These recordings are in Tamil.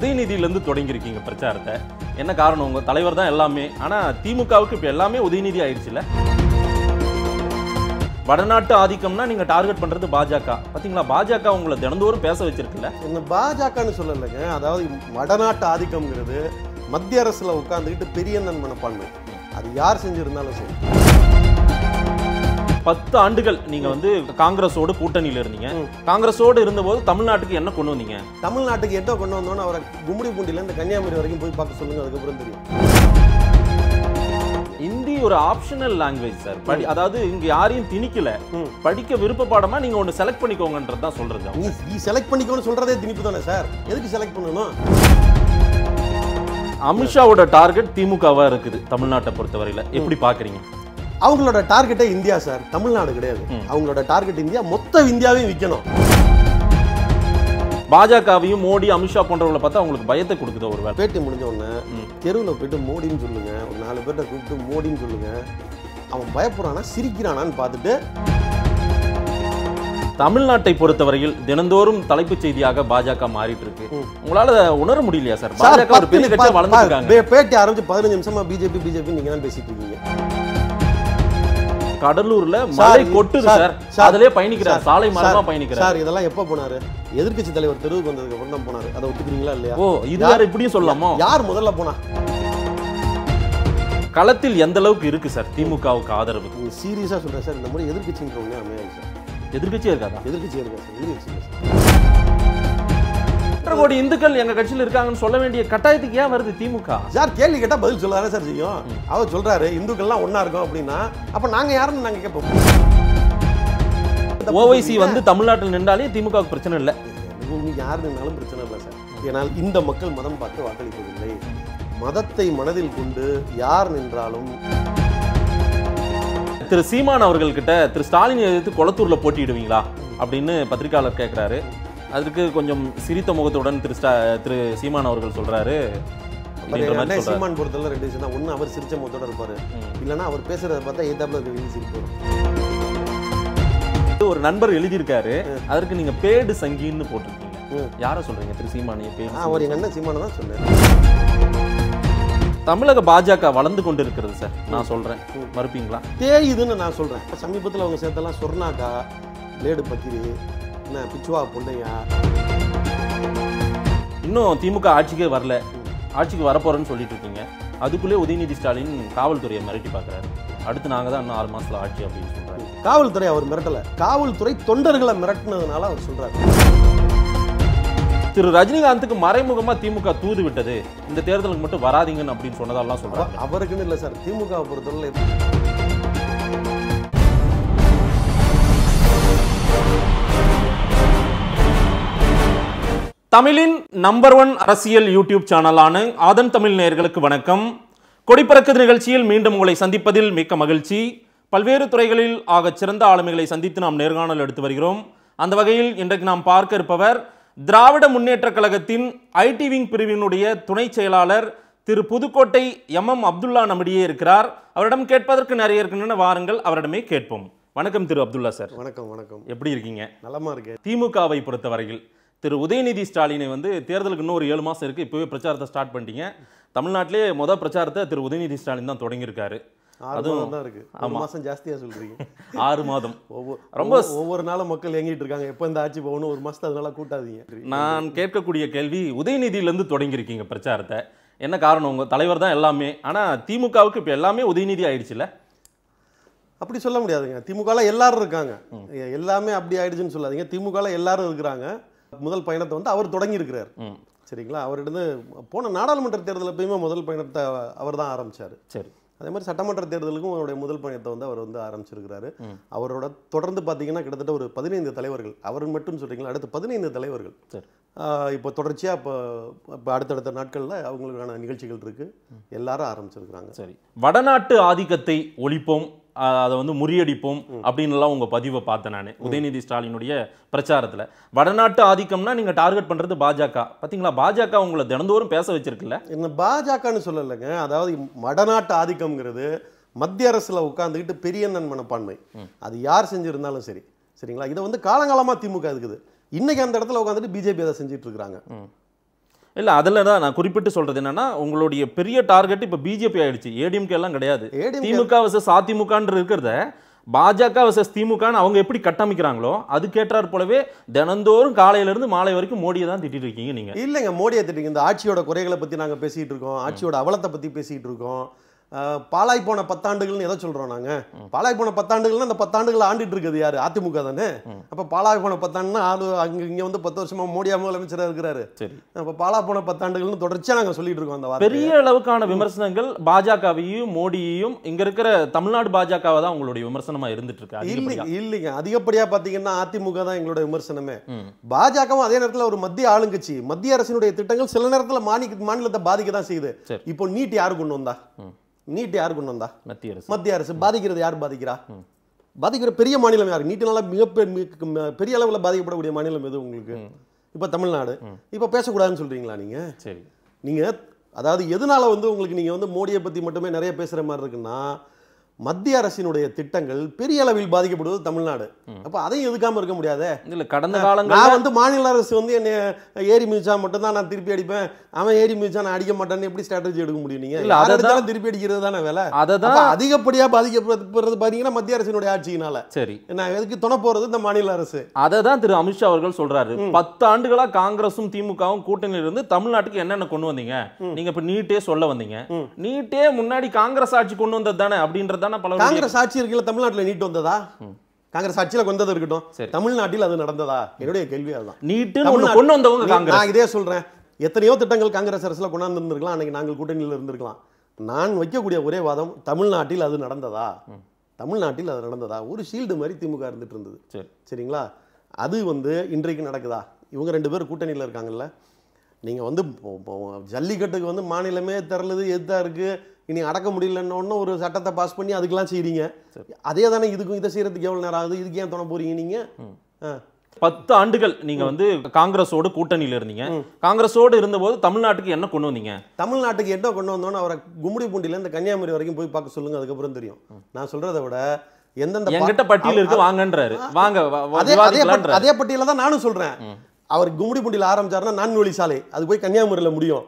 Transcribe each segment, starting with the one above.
உதயநிதியிலேருந்து தொடங்கியிருக்கீங்க பிரச்சாரத்தை என்ன காரணம் உங்கள் தலைவர் தான் எல்லாமே ஆனால் திமுகவுக்கு இப்போ எல்லாமே உதயநிதி ஆயிடுச்சுல வடநாட்டு ஆதிக்கம்னா நீங்கள் டார்கெட் பண்ணுறது பாஜக பார்த்தீங்களா பாஜக உங்களை தினந்தோறும் பேச வச்சிருக்குல்ல இந்த பாஜகன்னு சொல்லலைங்க அதாவது வடநாட்டு ஆதிக்கம்ங்கிறது மத்திய அரசில் உட்காந்துக்கிட்டு பெரிய நன்மனப்பான்மை அது யார் செஞ்சிருந்தாலும் சரி பத்து ஆண்டுகள் நீங்க வந்து காங்கிரஸோடு கூட்டணியில் இருந்தீங்க காங்கிரஸோடு இருந்தபோது தமிழ்நாட்டுக்கு என்ன கொண்டு வந்தீங்க தமிழ்நாட்டுக்கு என்ன கொண்டு வந்தோன்னு அவரை கும்படி பூண்டில இருந்து கன்னியாகுமரி வரைக்கும் போய் பார்க்க சொல்லுங்க அதுக்கப்புறம் தெரியும் ஹிந்தி ஒரு ஆப்ஷனல் லாங்குவேஜ் சார் படி அதாவது இங்க யாரையும் திணிக்கல படிக்க விருப்ப பாடமா நீங்க ஒன்னு செலக்ட் பண்ணிக்கோங்கன்றது தான் சொல்றது நீ செலக்ட் பண்ணிக்கோன்னு சொல்றதே திணிப்பு தானே சார் எதுக்கு செலக்ட் பண்ணணும் அமித்ஷாவோட டார்கெட் திமுகவா இருக்குது தமிழ்நாட்டை பொறுத்தவரையில எப்படி பாக்குறீங்க அவங்களோட டார்கெட்டே இந்தியா சார் தமிழ்நாடு கிடையாது அவங்களோட டார்கெட் இந்தியா மொத்த இந்தியாவையும் விற்கணும் பாஜகவையும் மோடி அமித்ஷா போன்றவங்களை பார்த்தா அவங்களுக்கு பயத்தை கொடுக்குது ஒரு பேட்டி முடிஞ்ச உடனே தெருவில் போயிட்டு மோடின்னு சொல்லுங்க ஒரு நாலு பேர்ட்ட கூப்பிட்டு மோடின்னு சொல்லுங்க அவன் பயப்படுறானா சிரிக்கிறானான்னு பார்த்துட்டு தமிழ்நாட்டை பொறுத்தவரையில் தினந்தோறும் தலைப்புச் செய்தியாக பாஜக மாறிட்டு இருக்கு உங்களால உணர முடியலையா சார் பாஜக ஒரு பெரிய பேட்டி ஆரம்பிச்சு பதினஞ்சு நிமிஷமா பிஜேபி பிஜேபி நீங்க தான் பேசிட்டு இருக்கீங்க கடலூர்ல மழை கொட்டுது சார் அதுலயே பயணிக்கிறார் சாலை மரமா பயணிக்கிறார் சார் இதெல்லாம் எப்ப போனாரு எதிர்க்கட்சி தலைவர் தெருவுக்கு வந்ததுக்கு அப்புறம் தான் போனாரு அதை ஒத்துக்கிறீங்களா இல்லையா ஓ இது யார் இப்படியும் சொல்லலாமா யார் முதல்ல போனா களத்தில் எந்த அளவுக்கு இருக்கு சார் திமுகவுக்கு ஆதரவு சீரியஸா சொல்றேன் சார் இந்த மாதிரி எதிர்கட்சின்றவங்க அமையாது சார் எதிர்க்கட்சியே இருக்காதா எதிர்கட்சியா இருக்கா சார் எதிர்கட்சி சார் ஒன்றரை கோடி இந்துக்கள் எங்க கட்சியில் இருக்காங்கன்னு சொல்ல வேண்டிய கட்டாயத்துக்கு ஏன் வருது திமுக சார் கேள்வி கேட்டா பதில் சொல்லாத சார் செய்யும் அவர் சொல்றாரு இந்துக்கள்லாம் ஒன்னா இருக்கும் அப்படின்னா அப்ப நாங்க யாருன்னு நாங்க கேட்போம் ஓவைசி வந்து தமிழ்நாட்டில் நின்றாலே திமுக பிரச்சனை இல்லை யார் நின்னாலும் பிரச்சனை இல்லை சார் ஏன்னால் இந்த மக்கள் மதம் பார்த்து வாக்களிப்பதில்லை மதத்தை மனதில் கொண்டு யார் நின்றாலும் திரு சீமான் அவர்கள்கிட்ட திரு ஸ்டாலின் எதிர்த்து கொளத்தூர்ல போட்டியிடுவீங்களா அப்படின்னு பத்திரிகையாளர் கேட்கிறாரு அதற்கு கொஞ்சம் சிரித்த முகத்துடன் திரு ஸ்டா திரு சீமான் அவர்கள் சொல்கிறாரு சீமான் பொறுத்தவரை ரெண்டு விஷயம் தான் ஒன்று அவர் சிரிச்ச முகத்தோட இருப்பார் இல்லைன்னா அவர் பேசுகிறத பார்த்தா ஏதாப்புல இருக்க சிரிப்பு ஒரு நண்பர் எழுதியிருக்காரு அதற்கு நீங்கள் பேடு சங்கின்னு போட்டிருக்கீங்க யாரை சொல்கிறீங்க திரு சீமானியை பேர் அவர் எங்கள் அண்ணன் சீமானை தான் சொன்னேன் தமிழக பாஜக வளர்ந்து கொண்டு இருக்கிறது சார் நான் சொல்கிறேன் மறுப்பீங்களா தேயுதுன்னு நான் சொல்கிறேன் சமீபத்தில் அவங்க சேர்த்தெல்லாம் சொர்ணாக்கா லேடு பத்திரி கட்டின பிச்சுவா பொண்ணையா இன்னும் திமுக ஆட்சிக்கே வரல ஆட்சிக்கு வரப்போறன்னு சொல்லிட்டு இருக்கீங்க அதுக்குள்ளே உதயநிதி ஸ்டாலின் காவல்துறையை மிரட்டி பார்க்குறாரு அடுத்து நாங்கள் தான் இன்னும் ஆறு மாதத்தில் ஆட்சி அப்படின்னு சொல்கிறாரு காவல்துறை அவர் மிரட்டலை காவல்துறை தொண்டர்களை மிரட்டினதுனால அவர் சொல்கிறார் திரு ரஜினிகாந்துக்கு மறைமுகமாக திமுக தூது விட்டது இந்த தேர்தலுக்கு மட்டும் வராதிங்கன்னு அப்படின்னு சொன்னதெல்லாம் சொல்கிறார் அவருக்குன்னு இல்லை சார் திமுக பொறுத்தவரை தமிழின் நம்பர் ஒன் அரசியல் யூடியூப் சேனலான ஆதன் தமிழ் நேயர்களுக்கு வணக்கம் கொடிப்பறக்குது நிகழ்ச்சியில் மீண்டும் உங்களை சந்திப்பதில் மிக்க மகிழ்ச்சி பல்வேறு துறைகளில் ஆகச் சிறந்த ஆளுமைகளை சந்தித்து நாம் நேர்காணல் எடுத்து வருகிறோம் அந்த வகையில் இன்றைக்கு நாம் பார்க்க இருப்பவர் திராவிட முன்னேற்றக் கழகத்தின் ஐடி விங் பிரிவினுடைய துணை செயலாளர் திரு புதுக்கோட்டை எம் எம் அப்துல்லா நம்மிடையே இருக்கிறார் அவரிடம் கேட்பதற்கு நிறைய இருக்கின்றன வாருங்கள் அவரிடமே கேட்போம் வணக்கம் திரு அப்துல்லா சார் வணக்கம் வணக்கம் எப்படி இருக்கீங்க நலமா இருக்கு திமுகவை பொறுத்த வரையில் திரு உதயநிதி ஸ்டாலினை வந்து தேர்தலுக்கு இன்னும் ஒரு ஏழு மாதம் இருக்குது இப்போவே பிரச்சாரத்தை ஸ்டார்ட் பண்ணிட்டீங்க தமிழ்நாட்டிலே மொதல் பிரச்சாரத்தை திரு உதயநிதி ஸ்டாலின் தான் தொடங்கியிருக்காரு அதுவும் தான் இருக்கு ஆறு மாதம் ஜாஸ்தியாக சொல்கிறீங்க ஆறு மாதம் ஒவ்வொரு ரொம்ப ஒவ்வொரு நாளும் மக்கள் இயங்கிட்டு இருக்காங்க எப்போ இந்த ஆட்சி போகணும் ஒரு மாதத்தை அதனால கூட்டாதீங்க நான் கேட்கக்கூடிய கேள்வி உதயநிதியிலேருந்து தொடங்கியிருக்கீங்க பிரச்சாரத்தை என்ன காரணம் உங்கள் தலைவர் தான் எல்லாமே ஆனால் திமுகவுக்கு இப்போ எல்லாமே உதயநிதி ஆயிடுச்சுல அப்படி சொல்ல முடியாதுங்க திமுகவில் எல்லாரும் இருக்காங்க எல்லாமே அப்படி ஆயிடுச்சுன்னு சொல்லாதீங்க திமுகவில் எல்லாரும் இருக்கிறாங்க முதல் பயணத்தை வந்து அவர் தொடங்கியிருக்கிறார் சரிங்களா அவரிடம் போன நாடாளுமன்ற தேர்தலில் எப்பயுமே முதல் பயணத்தை அவர் தான் ஆரம்பித்தார் சரி அதே மாதிரி சட்டமன்ற தேர்தலுக்கும் அவருடைய முதல் பயணத்தை வந்து அவர் வந்து ஆரம்பிச்சிருக்கிறாரு அவரோட தொடர்ந்து பார்த்தீங்கன்னா கிட்டத்தட்ட ஒரு பதினைந்து தலைவர்கள் அவர் மட்டும் சொல்கிறீங்களா அடுத்த பதினைந்து தலைவர்கள் இப்போ தொடர்ச்சியாக இப்போ இப்போ அடுத்தடுத்த நாட்களில் அவங்களுக்கான நிகழ்ச்சிகள் இருக்குது எல்லாரும் ஆரம்பிச்சிருக்கிறாங்க சரி வடநாட்டு ஆதிக்கத்தை ஒழிப்போம் அதை வந்து முறியடிப்போம் அப்படின்லாம் உங்கள் பதிவை பார்த்தேன் நான் உதயநிதி ஸ்டாலினுடைய பிரச்சாரத்தில் வடநாட்டு ஆதிக்கம்னா நீங்கள் டார்கெட் பண்ணுறது பாஜக பார்த்தீங்களா பாஜக உங்களை தினந்தோறும் பேச வச்சிருக்குல்ல இந்த பாஜகன்னு சொல்லலைங்க அதாவது வடநாட்டு ஆதிக்கம்ங்கிறது மத்திய அரசில் உட்காந்துக்கிட்டு பெரிய நன்மனப்பான்மை அது யார் செஞ்சுருந்தாலும் சரி சரிங்களா இதை வந்து காலங்காலமாக திமுக இருக்குது இன்னைக்கு அந்த இடத்துல உட்காந்துட்டு பிஜேபி அதை செஞ்சுட்டு இருக்கிறாங்க இல்லை அதில் தான் நான் குறிப்பிட்டு சொல்கிறது என்னென்னா உங்களுடைய பெரிய டார்கெட் இப்போ பிஜேபி ஆயிடுச்சு ஏடிஎம்கே எல்லாம் கிடையாது திமுக வசஸ் அதிமுகன்ற இருக்கிறத பாஜக வசஸ் திமுகன்னு அவங்க எப்படி கட்டமைக்கிறாங்களோ அது கேட்டார் போலவே தினந்தோறும் காலையிலேருந்து மாலை வரைக்கும் மோடியை தான் திட்டிட்டு இருக்கீங்க நீங்கள் இல்லைங்க மோடியை திட்டிங்க இந்த ஆட்சியோட குறைகளை பற்றி நாங்கள் பேசிகிட்டு இருக்கோம் ஆட்சியோட அவலத்தை பற்றி பேசிகிட்டு இருக்கோம் பாலாய் போன பத்தாண்டுகள்னு எதை சொல்கிறோம் நாங்கள் பாலாய் போன பத்தாண்டுகள்னு அந்த பத்தாண்டுகள் ஆண்டுட்டு இருக்குது யார் அதிமுக தானே அப்போ பாலாய் போன பத்தாண்டு ஆளு அங்கே இங்கே வந்து பத்து வருஷமாக மோடி முதலமைச்சராக இருக்கிறாரு சரி அப்போ பாலா போன பத்தாண்டுகள்னு தொடர்ச்சியாக நாங்கள் சொல்லிட்டு இருக்கோம் அந்த பெரிய அளவுக்கான விமர்சனங்கள் பாஜகவையும் மோடியையும் இங்கே இருக்கிற தமிழ்நாடு பாஜகவை தான் உங்களுடைய விமர்சனமாக இருந்துட்டு இருக்கா இல்லைங்க இல்லைங்க அதிகப்படியாக பார்த்தீங்கன்னா அதிமுக தான் எங்களோட விமர்சனமே பாஜகவும் அதே நேரத்தில் ஒரு மத்திய ஆளுங்கட்சி மத்திய அரசினுடைய திட்டங்கள் சில நேரத்தில் மாநில மாநிலத்தை பாதிக்க தான் செய்யுது இப்போ நீட் யாரு கொண்டு வந்தா நீட் யார் கொண்டு வந்தா மத்திய அரசு மத்திய அரசு பாதிக்கிறது யார் பாதிக்கிறா பாதிக்கிற பெரிய மாநிலம் யார் நீட்டினால மிக பெரிய அளவில் பாதிக்கப்படக்கூடிய மாநிலம் எது உங்களுக்கு இப்போ தமிழ்நாடு இப்போ பேசக்கூடாதுன்னு சொல்றீங்களா நீங்க சரி நீங்க அதாவது எதனால வந்து உங்களுக்கு நீங்க வந்து மோடியை பத்தி மட்டுமே நிறைய பேசுற மாதிரி இருக்குன்னா மத்திய அரசினுடைய திட்டங்கள் பெரிய அளவில் பாதிக்கப்படுவது தமிழ்நாடு அப்ப அதையும் எதுக்காம இருக்க முடியாது இல்ல கடந்த காலங்கள் நான் வந்து மாநில அரசு வந்து என்னை ஏறி மிதிச்சா மட்டும்தான் நான் திருப்பி அடிப்பேன் அவன் ஏறி மிதிச்சா நான் அடிக்க மாட்டேன்னு எப்படி ஸ்ட்ராட்டஜி எடுக்க முடியும் நீங்க இல்ல அதை தான் திருப்பி அடிக்கிறது தானே வேலை அதை தான் பாதிக்கப்படுறது பாத்தீங்கன்னா மத்திய அரசினுடைய ஆட்சியினால சரி நான் எதுக்கு துணை போறது இந்த மாநில அரசு அதை தான் திரு அமித்ஷா அவர்கள் சொல்றாரு பத்து ஆண்டுகளாக காங்கிரசும் திமுகவும் கூட்டணியில் இருந்து தமிழ்நாட்டுக்கு என்னென்ன கொண்டு வந்தீங்க நீங்க இப்போ நீட்டே சொல்ல வந்தீங்க நீட்டே முன்னாடி காங்கிரஸ் ஆட்சி கொண்டு வந்தது தானே அப்படின்றத சாதாரண பல காங்கிரஸ் ஆட்சி இருக்குல்ல தமிழ்நாட்டில் நீட் வந்ததா காங்கிரஸ் ஆட்சியில் கொண்டது இருக்கட்டும் சரி தமிழ்நாட்டில் அது நடந்ததா என்னுடைய கேள்வி அதுதான் நீட்டு கொண்டு வந்தவங்க நான் இதே சொல்கிறேன் எத்தனையோ திட்டங்கள் காங்கிரஸ் அரசில் கொண்டாந்து இருந்திருக்கலாம் அன்றைக்கி நாங்கள் கூட்டணியில் இருந்திருக்கலாம் நான் வைக்கக்கூடிய ஒரே வாதம் தமிழ்நாட்டில் அது நடந்ததா தமிழ்நாட்டில் அது நடந்ததா ஒரு ஷீல்டு மாதிரி திமுக இருந்துட்டு இருந்தது சரிங்களா அது வந்து இன்றைக்கு நடக்குதா இவங்க ரெண்டு பேரும் கூட்டணியில் இருக்காங்கல்ல நீங்கள் வந்து ஜல்லிக்கட்டுக்கு வந்து மாநிலமே திரளுது எதாக இருக்குது இனி அடக்க முடியலன்னு ஒரு சட்டத்தை பாஸ் பண்ணி அதுக்கெல்லாம் செய்கிறீங்க அதே தானே இதுக்கும் இதை செய்யறதுக்கு எவ்வளோ நேரம் ஆகுது இதுக்கு ஏன் தோண போறீங்க நீங்க பத்து ஆண்டுகள் நீங்க வந்து காங்கிரஸோடு கூட்டணியில் இருந்தீங்க காங்கிரஸோடு இருந்தபோது தமிழ்நாட்டுக்கு என்ன கொண்டு வந்தீங்க தமிழ்நாட்டுக்கு என்ன கொண்டு வந்தோம்னு அவரை கும்முடி பூண்டியில இந்த கன்னியாகுமரி வரைக்கும் போய் பார்க்க சொல்லுங்க அதுக்கப்புறம் தெரியும் நான் சொல்றதை விட எந்தெந்த பட்டியல் இருக்கு வாங்கன்றாரு வாங்க அதே பட்டியல தான் நானும் சொல்றேன் அவர் புண்டியில் ஆரம்பிச்சார்னா நான்கு சாலை அது போய் கன்னியாகுமரியில் முடியும்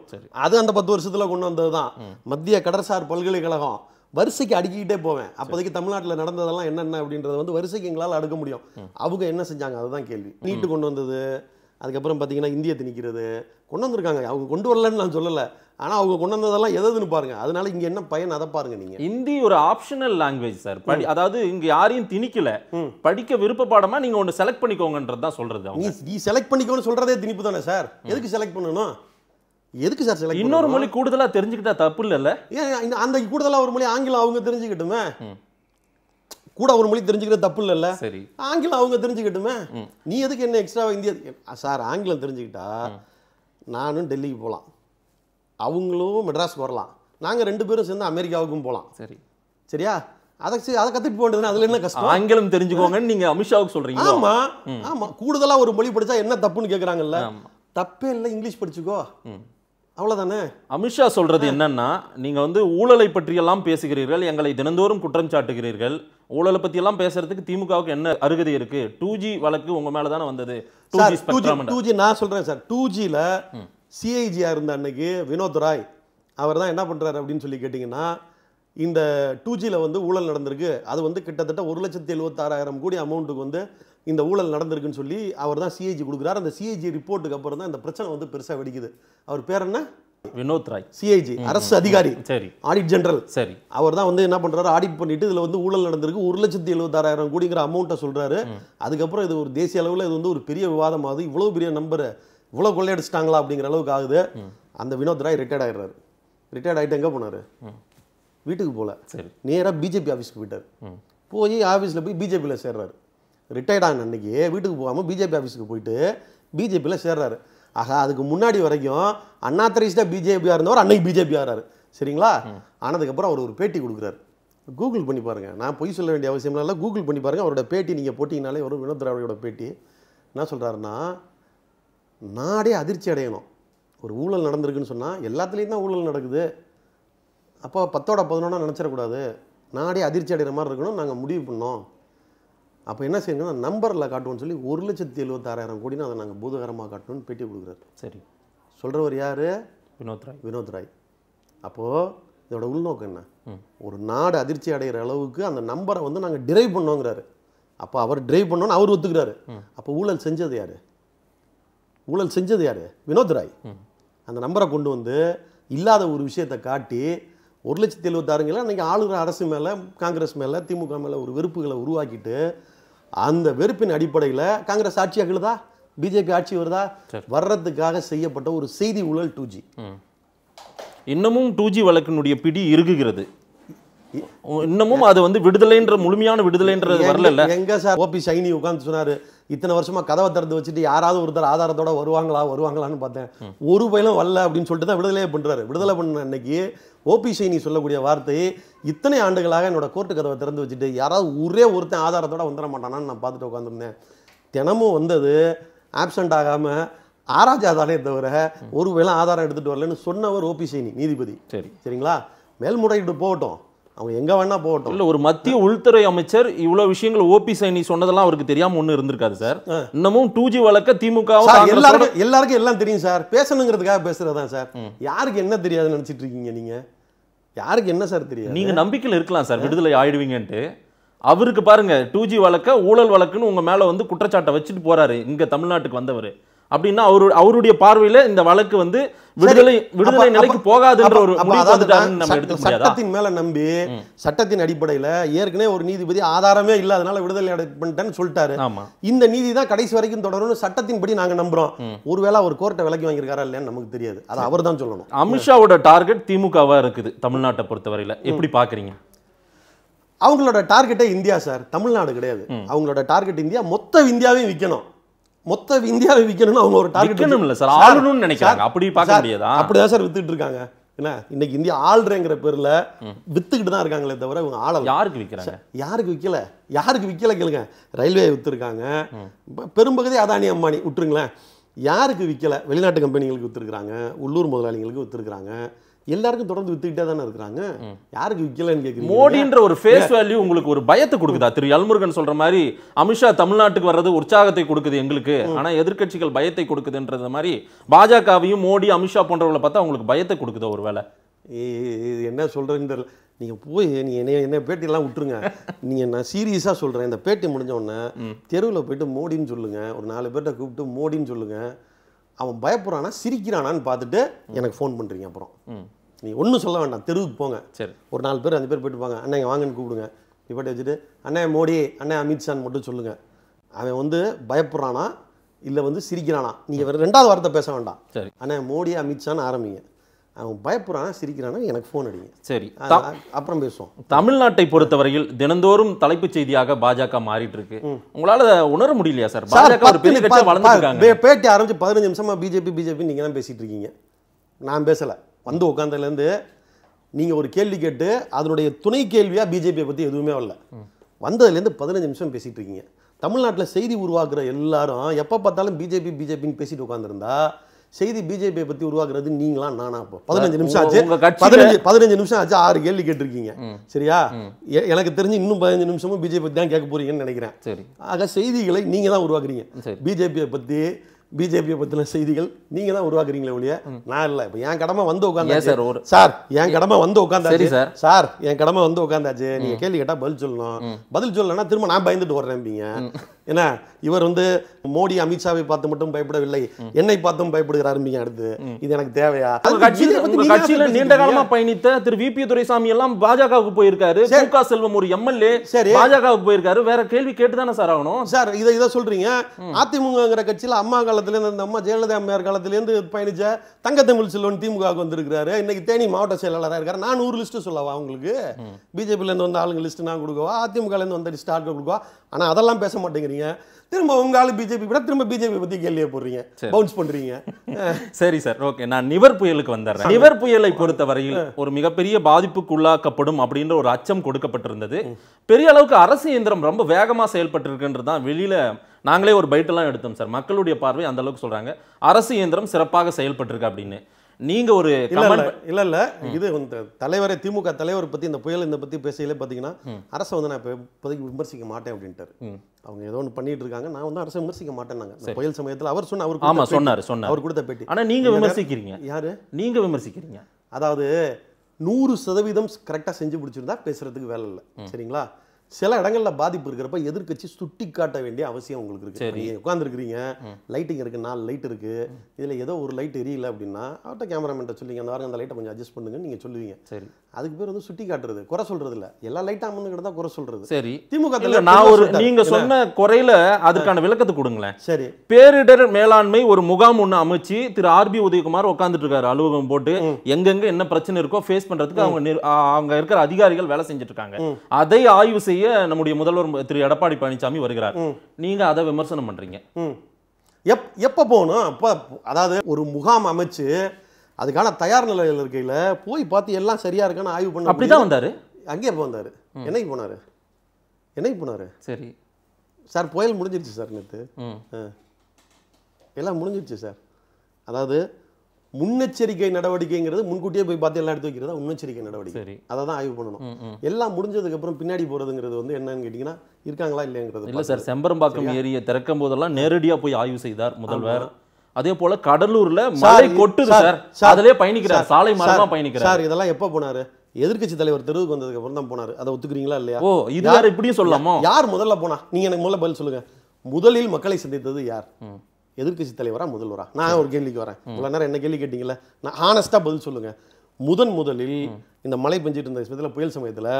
அது அந்த பத்து வருஷத்தில் கொண்டு வந்தது தான் மத்திய கடற்சார் பல்கலைக்கழகம் வரிசைக்கு அடுக்கிக்கிட்டே போவேன் அப்போதைக்கு தமிழ்நாட்டில் நடந்ததெல்லாம் என்னென்ன அப்படின்றத வந்து வரிசைக்கு எங்களால் அடுக்க முடியும் அவங்க என்ன செஞ்சாங்க அதுதான் கேள்வி நீட்டு கொண்டு வந்தது அதுக்கப்புறம் பார்த்தீங்கன்னா இந்திய திணிக்கிறது கொண்டு வந்திருக்காங்க அவங்க கொண்டு வரலன்னு நான் சொல்லலை ஆனால் அவங்க கொண்டு வந்ததெல்லாம் எதுன்னு பாருங்க அதனால இங்கே என்ன பயன் அதை பாருங்க நீங்க ஹிந்தி ஒரு ஆப்ஷனல் லாங்குவேஜ் சார் படி அதாவது இங்கே யாரையும் திணிக்கல படிக்க விருப்ப பாடமா நீங்க ஒன்று செலக்ட் பண்ணிக்கோங்கன்றது தான் சொல்றது நீ செலக்ட் பண்ணிக்கோன்னு சொல்றதே திணிப்பு தானே சார் எதுக்கு செலக்ட் பண்ணணும் எதுக்கு சார் செலக்ட் இன்னொரு மொழி கூடுதலா தெரிஞ்சுக்கிட்டா தப்பு இல்லைல்ல ஏன் அந்த கூடுதலாக ஒரு மொழி ஆங்கிலம் அவங்க தெரிஞ்சுக்கிட்டுமே கூட ஒரு மொழி தெரிஞ்சுக்கிறது தப்பு இல்லைல்ல சரி ஆங்கிலம் அவங்க தெரிஞ்சுக்கிட்டுமே நீ எதுக்கு என்ன எக்ஸ்ட்ரா இந்தியா சார் ஆங்கிலம் தெரிஞ்சுக்கிட்டா நானும் டெல்லிக்கு போகலாம் அவங்களும் மெட்ராஸ் வரலாம் நாங்கள் ரெண்டு பேரும் சேர்ந்து அமெரிக்காவுக்கும் போகலாம் சரி சரியா அதை அதை கத்துட்டு போகணுதுன்னா அதுல என்ன கஷ்டம் ஆங்கிலம் தெரிஞ்சுக்கோங்கன்னு நீங்க அமித்ஷாவுக்கு சொல்றீங்க ஆமா ஆமா கூடுதலா ஒரு மொழி படிச்சா என்ன தப்புன்னு கேக்குறாங்கல்ல தப்பே இல்லை இங்கிலீஷ் படிச்சுக்கோ அவ்வளோதானே அமித்ஷா சொல்றது என்னன்னா நீங்க வந்து ஊழலை பற்றியெல்லாம் பேசுகிறீர்கள் எங்களை தினந்தோறும் குற்றம் சாட்டுகிறீர்கள் ஊழலை பற்றியெல்லாம் பேசுறதுக்கு திமுகவுக்கு என்ன அருகதி இருக்கு டூ ஜி வழக்கு உங்க மேல தானே வந்தது டூ ஜி நான் சொல்றேன் சார் டூ ஜியில் சிஐஜியாக இருந்த அன்னைக்கு வினோத் ராய் அவர் தான் என்ன பண்ணுறாரு அப்படின்னு சொல்லி கேட்டிங்கன்னா இந்த டூ ஜியில் வந்து ஊழல் நடந்திருக்கு அது வந்து கிட்டத்தட்ட ஒரு லட்சத்தி எழுபத்தாறாயிரம் கோடி அமௌண்ட்டுக்கு வந்து இந்த ஊழல் நடந்திருக்குன்னு சொல்லி அவர் தான் சிஐஜி கொடுக்குறாரு அந்த சிஐஜி ரிப்போர்ட்டுக்கு அப்புறம் தான் இந்த பிரச்சனை வந்து பெருசாக வெடிக்குது அவர் பேர் என்ன வினோத் ராய் சிஐஜி அரசு அதிகாரி சரி ஆடிட் ஜெனரல் சரி அவர் தான் வந்து என்ன பண்றாரு ஆடிட் பண்ணிட்டு இதுல வந்து ஊழல் நடந்திருக்கு ஒரு லட்சத்தி எழுபத்தாறாயிரம் கோடிங்கிற அமௌண்ட்டை சொல்றாரு அதுக்கப்புறம் இது ஒரு தேசிய அளவில் இது வந்து ஒரு பெரிய விவாதம் ஆகுது இவ்வளவு பெரிய நம்பர் இவ்வளோ கொள்ளையடிச்சிட்டாங்களா அப்படிங்கிற அளவுக்கு ஆகுது அந்த வினோத் ராய் ரிட்டையர்ட் ஆகிடுறாரு ரிட்டையர்ட் ஆகிட்டு எங்கே போனார் வீட்டுக்கு போகல சரி நேராக பிஜேபி ஆஃபீஸ்க்கு போயிட்டார் போய் ஆஃபீஸில் போய் பிஜேபியில் சேர்றாரு ரிட்டையர்ட் ஆன அன்னைக்கு வீட்டுக்கு போகாமல் பிஜேபி ஆஃபீஸுக்கு போயிட்டு பிஜேபியில் சேர்றாரு ஆக அதுக்கு முன்னாடி வரைக்கும் அண்ணாத்திரைஸ்டாக பிஜேபியாக இருந்தவர் அன்னைக்கு பிஜேபி ஆகிறாரு சரிங்களா ஆனதுக்கப்புறம் அவர் ஒரு பேட்டி கொடுக்குறாரு கூகுள் பண்ணி பாருங்கள் நான் பொய் சொல்ல வேண்டிய அவசியம்லாம் இல்லை கூகுள் பண்ணி பாருங்கள் அவரோட பேட்டி நீங்கள் போட்டிங்கனாலே வரும் வினோத் திராவிடோட பேட்டி என்ன சொல்கிறாருன்னா நாடே அதிர்ச்சி அடையணும் ஒரு ஊழல் நடந்திருக்குன்னு சொன்னால் எல்லாத்துலேயும் தான் ஊழல் நடக்குது அப்போ பத்தோட பதினொன்னா நினச்சிடக்கூடாது நாடே அதிர்ச்சி அடைகிற மாதிரி இருக்கணும் நாங்கள் முடிவு பண்ணோம் அப்போ என்ன செய்யணும்னா நம்பரில் காட்டுவோம்னு சொல்லி ஒரு லட்சத்தி எழுபத்தாறாயிரம் கோடினு அதை நாங்கள் பூதகரமாக காட்டணும்னு பேட்டி கொடுக்குறாரு சரி சொல்கிறவர் யார் வினோத் ராய் வினோத் ராய் அப்போது இதோட உள்நோக்கம் என்ன ஒரு நாடு அதிர்ச்சி அடைகிற அளவுக்கு அந்த நம்பரை வந்து நாங்கள் டிரைவ் பண்ணோங்கிறாரு அப்போ அவர் டிரைவ் பண்ணோன்னு அவர் ஒத்துக்கிறாரு அப்போ ஊழல் செஞ்சது யார் ஊழல் செஞ்சது யார் வினோத் ராய் அந்த நம்பரை கொண்டு வந்து இல்லாத ஒரு விஷயத்தை காட்டி ஒரு லட்சத்தி எழுபத்தாறுங்கள அன்றைக்கி ஆளுகிற அரசு மேலே காங்கிரஸ் மேலே திமுக மேலே ஒரு வெறுப்புகளை உருவாக்கிட்டு அந்த வெறுப்பின் அடிப்படையில் காங்கிரஸ் ஆட்சி ஆகிடுதா பிஜேபி ஆட்சி வருதா வர்றதுக்காக செய்யப்பட்ட ஒரு செய்தி ஊழல் டூ ஜி இன்னமும் டூ ஜி வழக்கினுடைய பிடி இருக்குகிறது இன்னமும் அது வந்து விடுதலைன்ற முழுமையான விடுதலைன்றது வரல எங்க சார் ஓபி சைனி உட்காந்து சொன்னாரு இத்தனை வருஷமாக கதவை திறந்து வச்சுட்டு யாராவது ஒருத்தர் ஆதாரத்தோட வருவாங்களா வருவாங்களான்னு பார்த்தேன் ஒரு பயிலும் வரல அப்படின்னு சொல்லிட்டு தான் விடுதலையே பண்ணுறாரு விடுதலை பண்ண அன்னைக்கு ஓபி சைனி சொல்லக்கூடிய வார்த்தை இத்தனை ஆண்டுகளாக என்னோட கோர்ட்டு கதவை திறந்து வச்சுட்டு யாராவது ஒரே ஒருத்தன் ஆதாரத்தோட வந்துட மாட்டானான்னு நான் பார்த்துட்டு உட்காந்துருந்தேன் தினமும் வந்தது ஆப்சண்ட் ஆகாமல் ஆராய்ச்சாதானே தவிர ஒரு வேளை ஆதாரம் எடுத்துகிட்டு வரலன்னு சொன்னவர் ஓபி சைனி நீதிபதி சரி சரிங்களா மேல்முறையீடு போகட்டும் அவங்க எங்கே வேணால் போகட்டும் இல்லை ஒரு மத்திய உள்துறை அமைச்சர் இவ்வளோ விஷயங்கள் ஓபி சைனி சொன்னதெல்லாம் அவருக்கு தெரியாமல் ஒன்றும் இருந்திருக்காது சார் இன்னமும் டூ ஜி வழக்க திமுக எல்லாருக்கும் எல்லாருக்கும் எல்லாம் தெரியும் சார் பேசணுங்கிறதுக்காக பேசுகிறதான் சார் யாருக்கு என்ன தெரியாதுன்னு நினச்சிட்டு இருக்கீங்க நீங்கள் யாருக்கு என்ன சார் தெரியும் நீங்கள் நம்பிக்கையில் இருக்கலாம் சார் விடுதலை ஆயிடுவீங்கன்ட்டு அவருக்கு பாருங்க டூ ஜி வழக்க ஊழல் வழக்குன்னு உங்கள் மேலே வந்து குற்றச்சாட்டை வச்சுட்டு போகிறாரு இங்கே தமிழ்நாட்டுக்கு வந்தவர் அப்படின்னா அவரு அவருடைய பார்வையில இந்த வழக்கு வந்து விடுதலை விடுதலை நிலைக்கு போகாதுன்ற ஒரு சட்டத்தின் மேல நம்பி சட்டத்தின் அடிப்படையில ஏற்கனவே ஒரு நீதிபதி ஆதாரமே இல்லாதனால விடுதலை பண்ணிட்டேன்னு சொல்லிட்டாரு இந்த நீதி தான் கடைசி வரைக்கும் தொடரும்னு சட்டத்தின்படி நாங்க நம்புறோம் ஒருவேளை அவர் கோர்ட்டை விலக்கி வாங்கியிருக்காரா இல்லையான்னு நமக்கு தெரியாது அது அவர் தான் சொல்லணும் அமித்ஷாவோட டார்கெட் திமுகவா இருக்குது தமிழ்நாட்டை பொறுத்தவரையில எப்படி பாக்குறீங்க அவங்களோட டார்கெட்டே இந்தியா சார் தமிழ்நாடு கிடையாது அவங்களோட டார்கெட் இந்தியா மொத்த இந்தியாவையும் விற்கணும் மொத்த இந்தியாவை விற்கணும்னு அவங்க ஒரு டார்கெட் இல்லை சார் ஆளணும்னு நினைக்கிறாங்க அப்படி பார்க்க முடியாது அப்படிதான் சார் வித்துட்டு இருக்காங்க என்ன இன்னைக்கு இந்தியா ஆள்றேங்கிற பேர்ல வித்துக்கிட்டு தான் இருக்காங்களே தவிர இவங்க ஆள யாருக்கு விற்கிறாங்க யாருக்கு விற்கல யாருக்கு விற்கல கேளுங்க ரயில்வே வித்துருக்காங்க பெரும்பகுதி அதானி அம்பானி விட்டுருங்களேன் யாருக்கு விற்கல வெளிநாட்டு கம்பெனிகளுக்கு வித்துருக்குறாங்க உள்ளூர் முதலாளிகளுக்கு வித்துருக்குறாங்க எல்லாருக்கும் தொடர்ந்து வித்துக்கிட்டே தானே இருக்கிறாங்க யாருக்கு விற்கலன்னு கேட்குறீங்க மோடின்ற ஒரு ஃபேஸ் வேல்யூ உங்களுக்கு ஒரு பயத்தை கொடுக்குதா திரு எல்முருகன் சொல்ற மாதிரி அமித்ஷா தமிழ்நாட்டுக்கு வர்றது உற்சாகத்தை கொடுக்குது எங்களுக்கு ஆனா எதிர்கட்சிகள் பயத்தை கொடுக்குதுன்றது மாதிரி பாஜகவையும் மோடி அமித்ஷா போன்றவங்களை பார்த்தா உங்களுக்கு பயத்தை கொடுக்குதா ஒரு வேலை என்ன சொல்கிறேன்னு தெரியல நீங்கள் போய் நீ என்ன என்ன பேட்டியெல்லாம் விட்டுருங்க நீங்கள் நான் சீரியஸாக சொல்கிறேன் இந்த பேட்டி முடிஞ்ச உடனே தெருவில் போயிட்டு மோடின்னு சொல்லுங்கள் ஒரு நாலு பேர்கிட்ட கூப்பிட்டு மோடின்னு சொல்லுங்கள் அவன் பயப்படுறானா சிரிக்கிறானான்னு பார்த்துட்டு எனக்கு ஃபோன் பண்ணுறீங்க அப்புறம் நீ ஒன்றும் சொல்ல வேண்டாம் தெருவுக்கு போங்க சரி ஒரு நாலு பேர் அஞ்சு பேர் போயிட்டு போங்க அண்ணன் வாங்கன்னு கூப்பிடுங்க இப்படி வச்சுட்டு அண்ணன் மோடி அண்ணன் அமித்ஷான்னு மட்டும் சொல்லுங்கள் அவன் வந்து பயப்படுறானா இல்லை வந்து சிரிக்கிறானா நீங்கள் ரெண்டாவது வார்த்தை பேச வேண்டாம் சரி அண்ணன் மோடி அமித்ஷான்னு ஆரம்பிங்க அவன் பயப்புறான் சிரிக்கிறானா எனக்கு ஃபோன் அடிங்க சரி அப்புறம் பேசுவோம் தமிழ்நாட்டை பொறுத்தவரையில் தினந்தோறும் தலைப்புச் செய்தியாக பாஜக மாறிட்டு இருக்கு உங்களால உணர முடியலையா சார் பாஜக ஒரு பெரிய கட்சியாக வளர்ந்துருக்காங்க பேட்டி ஆரம்பிச்சு பதினஞ்சு நிமிஷமா பிஜேபி பிஜேபி நீங்க தான் பேசிட்டு இருக்கீங்க நான் பேசல வந்து இருந்து நீங்க ஒரு கேள்வி கேட்டு அதனுடைய துணை கேள்வியா பிஜேபியை பற்றி எதுவுமே வரல வந்ததுலேருந்து பதினஞ்சு நிமிஷம் பேசிட்டு இருக்கீங்க தமிழ்நாட்டில் செய்தி உருவாக்குற எல்லாரும் எப்போ பார்த்தாலும் பிஜேபி பிஜேபின்னு பேசிட்டு உட்காந்துருந்தா செய்தி பிஜேபியை பற்றி உருவாக்குறது நீங்களாம் நானா இப்போ பதினஞ்சு நிமிஷம் ஆச்சு பதினஞ்சு பதினஞ்சு நிமிஷம் ஆச்சு ஆறு கேள்வி கேட்டிருக்கீங்க சரியா எனக்கு தெரிஞ்சு இன்னும் பதினஞ்சு நிமிஷமும் பிஜேபி தான் கேட்க போறீங்கன்னு நினைக்கிறேன் சரி ஆக செய்திகளை நீங்க தான் உருவாக்குறீங்க பிஜேபியை பற்றி பிஜேபியை பற்றின செய்திகள் நீங்கள் தான் உருவாக்குறீங்களே ஒழிய நான் இல்லை இப்போ என் கடமை வந்து உட்காந்தாச்சு சார் ஒரு சார் என் கடமை வந்து உட்காந்தாச்சு சார் சார் என் கடமை வந்து உட்காந்தாச்சு நீங்கள் கேள்வி கேட்டால் பதில் சொல்லணும் பதில் சொல்லலைன்னா திரும்ப நான் பயந்துட்டு வர்றேன்பீங்க ஏன்னா இவர் வந்து மோடி அமித்ஷாவை பார்த்து மட்டும் பயப்படவில்லை என்னை பார்த்தும் பயப்படுகிற ஆரம்பிங்க அடுத்து இது எனக்கு தேவையா கட்சியில நீண்ட காலமா பயணித்த திரு வி பி துரைசாமி எல்லாம் பாஜகவுக்கு போயிருக்காரு க செல்வம் ஒரு எம்எல்ஏ சரி பாஜகவுக்கு போயிருக்காரு வேற கேள்வி கேட்டு தானே சார் ஆகணும் சார் இதை இதை சொல்றீங்க அதிமுகங்கிற கட்சியில அம்மா காலத்துலேருந்து இந்த அம்மா ஜெயலலிதா அம்மையார் காலத்துலேருந்து தங்க தங்கத்தமிழ் செல்வன் திமுகவுக்கு வந்திருக்கிறாரு இன்னைக்கு தேனி மாவட்ட செயலாளராக இருக்கார் நான் நூறு லிஸ்ட்டு சொல்லவா அவங்களுக்கு பிஜேபியிலேருந்து வந்த ஆளுங்க லிஸ்ட்டு நான் கொடுக்கவா அதிமுகலேருந்து வந்த ஸ்டார்ட் கொடுக்கவா ஆனால் அதெல்லாம் பேச மாட்டேங்கிறீங்க திரும்ப உங்க ஆளு பிஜேபி கூட திரும்ப பிஜேபி பத்தி கேள்வியை போடுறீங்க பவுன்ஸ் பண்றீங்க சரி சார் ஓகே நான் நிவர் புயலுக்கு வந்துடுறேன் நிவர் புயலை பொறுத்த வரையில் ஒரு மிகப்பெரிய பாதிப்புக்கு உள்ளாக்கப்படும் அப்படின்ற ஒரு அச்சம் கொடுக்கப்பட்டிருந்தது பெரிய அளவுக்கு அரசு இயந்திரம் ரொம்ப வேகமாக செயல்பட்டிருக்குன்றது தான் வெளியில நாங்களே ஒரு பைட்டெல்லாம் எடுத்தோம் சார் மக்களுடைய பார்வை அந்த அளவுக்கு சொல்றாங்க அரசு இயந்திரம் சிறப்பாக செயல்பட்டிருக்கு அப்படின்னு நீங்க ஒரு இல்ல இல்ல இது இந்த தலைவரை திமுக தலைவர் பத்தி இந்த புயல் இந்த பத்தி பேசையிலே பாத்தீங்கன்னா அரசை வந்து நான் இப்போதைக்கு விமர்சிக்க மாட்டேன் அப்படின்ட்டு அவங்க ஏதோ ஒன்று பண்ணிட்டு இருக்காங்க நான் வந்து அரசை விமர்சிக்க மாட்டேன்னாங்க புயல் சமயத்தில் அவர் சொன்ன அவர் ஆமாம் சொன்னார் சொன்னார் அவர் கொடுத்த பேட்டி ஆனா நீங்க விமர்சிக்கிறீங்க யாரு நீங்க விமர்சிக்கிறீங்க அதாவது நூறு சதவீதம் கரெக்டாக செஞ்சு பிடிச்சிருந்தா பேசுறதுக்கு வேலை இல்லை சரிங்களா சில இடங்களில் பாதிப்பு இருக்கிறப்ப எதிர்கட்சி சுட்டி காட்ட வேண்டிய அவசியம் உங்களுக்கு இருக்கு நீங்கள் உட்காந்துருக்குறீங்க லைட்டிங் இருக்குது நாலு லைட் இருக்குது இதில் ஏதோ ஒரு லைட் எரியல அப்படின்னா அவர்கிட்ட கேமராமேன்ட்ட சொல்லிங்க அந்த வாரம் அந்த லைட்டை கொஞ்சம் அட்ஜஸ்ட் பண்ணுங்கன்னு நீங்கள் சொல்லுவீங்க சரி அதுக்கு பேர் வந்து சுட்டி காட்டுறது குறை சொல்றது இல்ல எல்லா லைட் கிட்ட தான் குறை சொல்றது சரி திமுக நான் ஒரு நீங்க சொன்ன குறையில அதுக்கான விளக்கத்தை கொடுங்களேன் சரி பேரிடர் மேலாண்மை ஒரு முகாம் ஒண்ணு அமைச்சு திரு ஆர்பி உதயகுமார் உட்காந்துட்டு இருக்காரு அலுவலகம் போட்டு எங்கெங்க என்ன பிரச்சனை இருக்கோ ஃபேஸ் பண்றதுக்கு அவங்க அவங்க இருக்கிற அதிகாரிகள் வேலை செஞ்சுட்டு இருக்காங்க அதை ஆய்வு செய்ய நம்முடைய முதல்வர் திரு எடப்பாடி பழனிசாமி வருகிறார் நீங்க அதை விமர்சனம் பண்றீங்க எப் எப்போ போகணும் அப்போ அதாவது ஒரு முகாம் அமைச்சு அதுக்கான தயார் நிலையில் இருக்கையில் போய் பார்த்து எல்லாம் சரியாக இருக்கான்னு ஆய்வு பண்ண அப்படி தான் வந்தார் அங்கேயே போய் வந்தார் என்னைக்கு போனார் என்னைக்கு போனார் சரி சார் புயல் முடிஞ்சிருச்சு சார் நேற்று எல்லாம் முடிஞ்சிருச்சு சார் அதாவது முன்னெச்சரிக்கை நடவடிக்கைங்கிறது முன்கூட்டியே போய் பார்த்து எல்லாம் எடுத்து வைக்கிறதா முன்னெச்சரிக்கை நடவடிக்கை அதை தான் ஆய்வு பண்ணணும் எல்லாம் முடிஞ்சதுக்கு அப்புறம் பின்னாடி போகிறதுங்கிறது வந்து என்னன்னு கேட்டிங்கன்னா இருக்காங்களா இல்லைங்கிறது இல்லை சார் செம்பரம்பாக்கம் ஏரியை திறக்கும் போதெல்லாம் நேரடியாக போய் ஆய்வு செய்தார் முதல்வர் அதே போல கடலூர்ல மழை கொட்டுது சார் அதிலே பயணிக்கிறார் சாலை மரமா பயணிக்கிறார் சார் இதெல்லாம் எப்ப போனாரு எதிர்கட்சி தலைவர் தெருவுக்கு வந்ததுக்கு அப்புறம் தான் போனாரு அதை ஒத்துக்கிறீங்களா இல்லையா ஓ இது யார் இப்படியும் சொல்லலாமா யார் முதல்ல போனா நீங்க எனக்கு முதல்ல பதில் சொல்லுங்க முதலில் மக்களை சந்தித்தது யார் எதிர்கட்சி தலைவரா முதல்வரா நான் ஒரு கேள்விக்கு வரேன் இவ்வளவு நேரம் என்ன கேள்வி கேட்டீங்களா நான் ஆனஸ்டா பதில் சொல்லுங்க முதன் முதலில் இந்த மழை பெஞ்சிட்டு இருந்த சமயத்தில் புயல் சமயத்தில்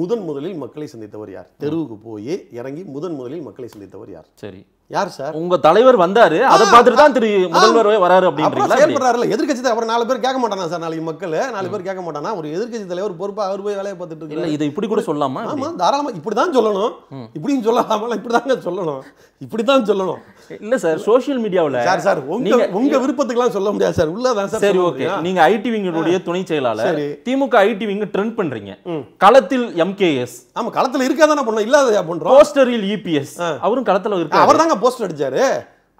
முதன் முதலில் மக்களை சந்தித்தவர் யார் தெருவுக்கு போய் இறங்கி முதன் முதலில் மக்களை சந்தித்தவர் யார் சரி யார் சார் உங்க தலைவர் வந்தாரு அதை பார்த்துட்டு தான் திரு முதல்வர் வராரு அப்படின்னு செயல்படுறாருல எதிர்கட்சி அப்புறம் நாலு பேர் கேட்க மாட்டானா சார் நாளைக்கு மக்கள் நாலு பேர் கேட்க மாட்டானா ஒரு எதிர்கட்சி தலைவர் பொறுப்பா அவர் போய் வேலையை பார்த்துட்டு இருக்கு இதை இப்படி கூட சொல்லாமா ஆமா தாராளமா இப்படி சொல்லணும் இப்படின்னு சொல்லாமல் இப்படி தாங்க சொல்லணும் இப்படி சொல்லணும் இல்ல சார் சோஷியல் மீடியாவில் சார் சார் உங்க உங்க விருப்பத்துக்குலாம் சொல்ல முடியாது சார் உள்ளதான் சார் சரி ஓகே நீங்க ஐடி விங்கனுடைய துணை செயலாளர் திமுக ஐடி விங்க ட்ரெண்ட் பண்றீங்க களத்தில் எம்கேஎஸ் ஆமா களத்தில் இருக்காதானே பண்ணோம் இல்லாதயா பண்றோம் போஸ்டரில் இபிஎஸ் e அவரும் களத்தில் இருக்காரு அவர் தாங்க போஸ்டர் அடிச்சாரு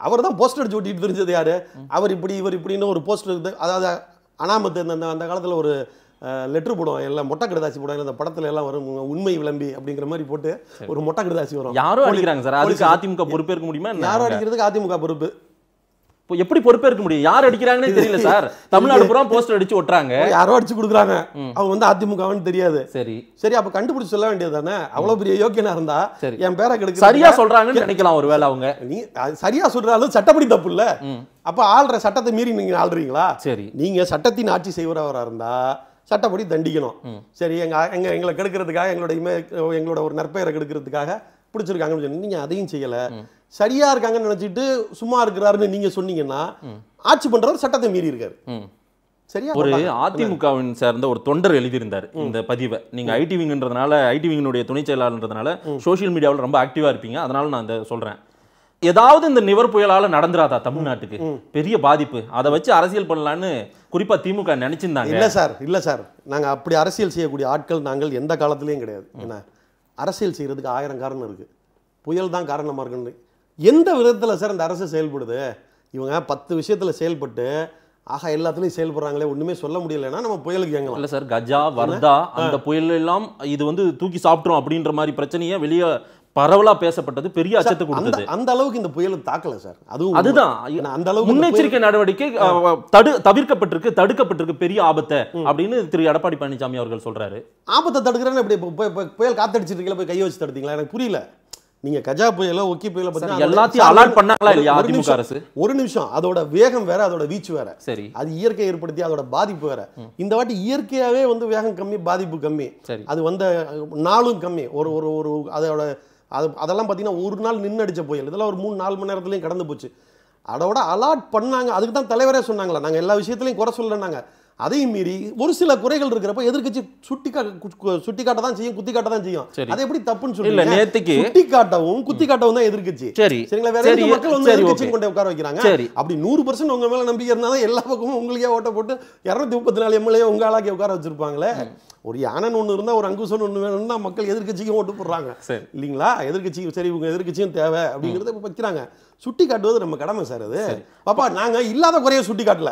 அவர் தான் போஸ்டர் அடிச்சு ஓட்டிட்டு தெரிஞ்சது யாரு அவர் இப்படி இவர் இப்படின்னு ஒரு போஸ்டர் அதாவது அனாமத்து அந்த அந்த காலத்தில் ஒரு லெட்ரு போடுவோம் எல்லாம் மொட்டை கடுதாசி போடுவாங்க இந்த படத்துல எல்லாம் வரும் உண்மை விளம்பி அப்படிங்கிற மாதிரி போட்டு ஒரு மொட்டை கடுதாசி வரும் யாரும் அடிக்கிறாங்க சார் அதுக்கு அதிமுக பொறுப்பேற்க முடியுமா யாரும் அடிக்கிறதுக்கு அதிமுக பொறுப்பு இப்போ எப்படி பொறுப்பேற்க முடியும் யார் அடிக்கிறாங்கன்னு தெரியல சார் தமிழ்நாடு பூரா போஸ்டர் அடிச்சு ஒட்டுறாங்க யாரோ அடிச்சு கொடுக்குறாங்க அவங்க வந்து அதிமுகவான்னு தெரியாது சரி சரி அப்ப கண்டுபிடிச்சு சொல்ல வேண்டியது தானே அவ்வளவு பெரிய யோக்கியனா இருந்தா என் பேரை கிடைக்கு சரியா சொல்றாங்கன்னு நினைக்கலாம் ஒருவேளை அவங்க நீ சரியா சொல்றாலும் சட்டப்படி தப்பு இல்ல அப்ப ஆள்ற சட்டத்தை மீறி நீங்க ஆள்றீங்களா சரி நீங்க சட்டத்தின் ஆட்சி செய்வரவரா இருந்தா சட்டப்படி தண்டிக்கணும் சரி எங்கள் எங்கள் எங்களை கெடுக்கிறதுக்காக எங்களோட இமே எங்களோட ஒரு நற்பெயரை கெடுக்கிறதுக்காக பிடிச்சிருக்காங்கன்னு சொல்லி நீங்கள் அதையும் செய்யலை சரியாக இருக்காங்கன்னு நினச்சிட்டு சும்மா இருக்கிறாருன்னு நீங்கள் சொன்னீங்கன்னா ஆட்சி பண்ணுறவர் சட்டத்தை மீறி இருக்காரு சரியா ஒரு அதிமுகவின் சேர்ந்த ஒரு தொண்டர் எழுதியிருந்தார் இந்த பதிவை நீங்க ஐடி விங்ன்றதுனால ஐடி விங்கினுடைய துணை செயலாளர்ன்றதுனால சோசியல் மீடியாவில் ரொம்ப ஆக்டிவா இருப்பீங்க அதனால நான் இதை சொல்றேன் ஏதாவது இந்த நிவர் புயலால் நடந்துராதா தமிழ்நாட்டுக்கு பெரிய பாதிப்பு அதை வச்சு அரசியல் பண்ணலான்னு குறிப்பாக திமுக நினைச்சிருந்தாங்க இல்லை சார் இல்லை சார் நாங்கள் அப்படி அரசியல் செய்யக்கூடிய ஆட்கள் நாங்கள் எந்த காலத்துலேயும் கிடையாது ஏன்னா அரசியல் செய்கிறதுக்கு ஆயிரம் காரணம் இருக்குது புயல் தான் காரணமாக இருக்குன்னு எந்த விதத்தில் சார் இந்த அரசு செயல்படுது இவங்க பத்து விஷயத்தில் செயல்பட்டு ஆகா எல்லாத்துலயும் செயல்படுறாங்களே ஒன்றுமே சொல்ல முடியலைன்னா நம்ம புயலுக்கு எங்க இல்லை சார் கஜா வர்தா அந்த புயல் எல்லாம் இது வந்து தூக்கி சாப்பிட்றோம் அப்படின்ற மாதிரி பிரச்சனையை வெளியே பரவலா பேசப்பட்டது பெரிய அச்சத்தை கொடுத்தது அந்த அளவுக்கு இந்த புயல் தாக்கல சார் அதுவும் அதுதான் அந்த அளவுக்கு முன்னெச்சரிக்கை நடவடிக்கை தடு தவிர்க்கப்பட்டிருக்கு தடுக்கப்பட்டிருக்கு பெரிய ஆபத்தை அப்படின்னு திரு எடப்பாடி பழனிசாமி அவர்கள் சொல்றாரு ஆபத்தை தடுக்கிறேன்னு இப்படி புயல் காத்தடிச்சிட்டு போய் கையை வச்சு தடுத்தீங்களா எனக்கு புரியல நீங்க கஜா புயல ஒக்கி புயல பத்தி எல்லாத்தையும் அலர்ட் பண்ணாங்களா இல்லையா அதிமுக அரசு ஒரு நிமிஷம் அதோட வேகம் வேற அதோட வீச்சு வேற சரி அது இயற்கை ஏற்படுத்தி அதோட பாதிப்பு வேற இந்த வாட்டி இயற்கையாவே வந்து வேகம் கம்மி பாதிப்பு கம்மி அது வந்த நாளும் கம்மி ஒரு ஒரு ஒரு அதோட அது அதெல்லாம் பார்த்திங்கன்னா ஒரு நாள் நின்று அடித்த புயல் இதெல்லாம் ஒரு மூணு நாலு மணி நேரத்துலையும் கடந்து போச்சு அதோட அலாட் பண்ணாங்க அதுக்கு தான் தலைவரே சொன்னாங்களா நாங்கள் எல்லா விஷயத்துலையும் குறை சொல்லலை நாங்கள் அதையும் மீறி ஒரு சில குறைகள் இருக்கிறப்ப எதிர்கட்சி சுட்டி சுட்டி காட்ட தான் செய்யும் குத்தி காட்ட தான் செய்யும் அது எப்படி தப்புன்னு சொல்லி நேத்துக்கு சுட்டி காட்டவும் குத்தி காட்டவும் தான் எதிர்கட்சி சரி சரிங்களா வேற மக்கள் வந்து எதிர்கட்சி கொண்டு உட்கார வைக்கிறாங்க சரி அப்படி நூறு பர்சன்ட் உங்க மேல நம்பிக்கை இருந்தாலும் எல்லா பக்கமும் உங்களுக்கே ஓட்ட போட்டு இரநூத்தி முப்பத்தி நாலு எம்எல்ஏ உங்க ஆளாக்கி உட்கார வச்சிருப்பாங்களே ஒரு யானன் ஒன்று இருந்தால் ஒரு அங்குசன் ஒன்று வேணும்னா மக்கள் எதிர்கட்சிக்கும் ஓட்டு போடுறாங்க இல்லைங்களா எதிர்கட்சியும் சரி இவங்க எதிர்கட்சியும் தேவை அப்படிங்கிறத வைக்கிறாங்க சுட்டி காட்டுவது நம்ம கடமை சார் அது பாப்பா நாங்கள் இல்லாத குறைய சுட்டி காட்டல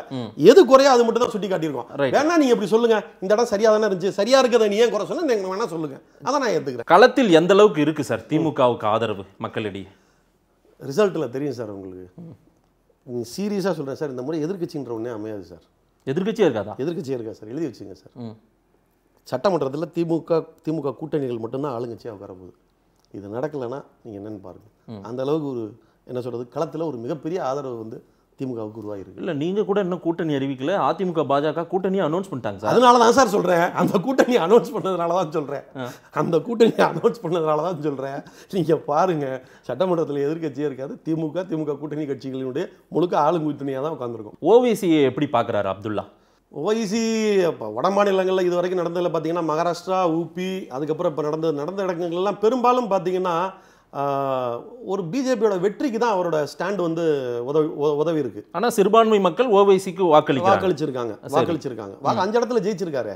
எது குறையோ அது மட்டும் தான் சுட்டி காட்டியிருக்கோம் வேணா நீங்கள் இப்படி சொல்லுங்க இந்த இடம் சரியா தானே இருந்துச்சு சரியா இருக்கிறத நீ ஏன் குறை சொன்ன நீங்கள் வேணா சொல்லுங்க அதான் நான் ஏற்றுக்கிறேன் களத்தில் எந்த அளவுக்கு இருக்கு சார் திமுகவுக்கு ஆதரவு மக்களிடையே ரிசல்ட்டில் தெரியும் சார் உங்களுக்கு நீங்கள் சீரியஸாக சொல்கிறேன் சார் இந்த முறை எதிர்கட்சின்ற ஒன்றே அமையாது சார் எதிர்கட்சியாக இருக்காதா எதிர்கட்சியாக இருக்கா சார் எழுதி வச்சுங்க சார் சட்டமன்றத்தில் திமுக திமுக கூட்டணிகள் மட்டும்தான் ஆளுங்கட்சியாக உட்கார போகுது இது நடக்கலைன்னா நீங்கள் என்னென்னு பாருங்கள் அந்த அளவுக்கு ஒரு என்ன சொல்கிறது களத்தில் ஒரு மிகப்பெரிய ஆதரவு வந்து திமுகவுக்கு உருவாகிருக்கு இல்லை நீங்கள் கூட இன்னும் கூட்டணி அறிவிக்கல அதிமுக பாஜக கூட்டணியை அனௌன்ஸ் பண்ணிட்டாங்க சார் அதனால தான் சார் சொல்கிறேன் அந்த கூட்டணி அனௌன்ஸ் பண்ணதுனால தான் சொல்கிறேன் அந்த கூட்டணியை அனௌன்ஸ் பண்ணதுனால தான் சொல்கிறேன் நீங்கள் பாருங்கள் சட்டமன்றத்தில் எதிர்கட்சியே இருக்காது திமுக திமுக கூட்டணி கட்சிகளினுடைய முழுக்க ஆளுங்கூட்டணியாக தான் உட்காந்துருக்கும் ஓவிசியை எப்படி பார்க்குறாரு அப்துல்லா ஓவைசி இப்போ வட மாநிலங்களில் இது வரைக்கும் நடந்ததில் பார்த்தீங்கன்னா மகாராஷ்டிரா ஊபி அதுக்கப்புறம் இப்போ நடந்தது நடந்த இடங்கள்லாம் பெரும்பாலும் பார்த்தீங்கன்னா ஒரு பிஜேபியோட வெற்றிக்கு தான் அவரோட ஸ்டாண்ட் வந்து உதவி உதவி இருக்கு ஆனால் சிறுபான்மை மக்கள் ஓவைசிக்கு வாக்களி வாக்களிச்சிருக்காங்க வாக்களிச்சிருக்காங்க வாக்கு அஞ்சு இடத்துல ஜெயிச்சிருக்காரு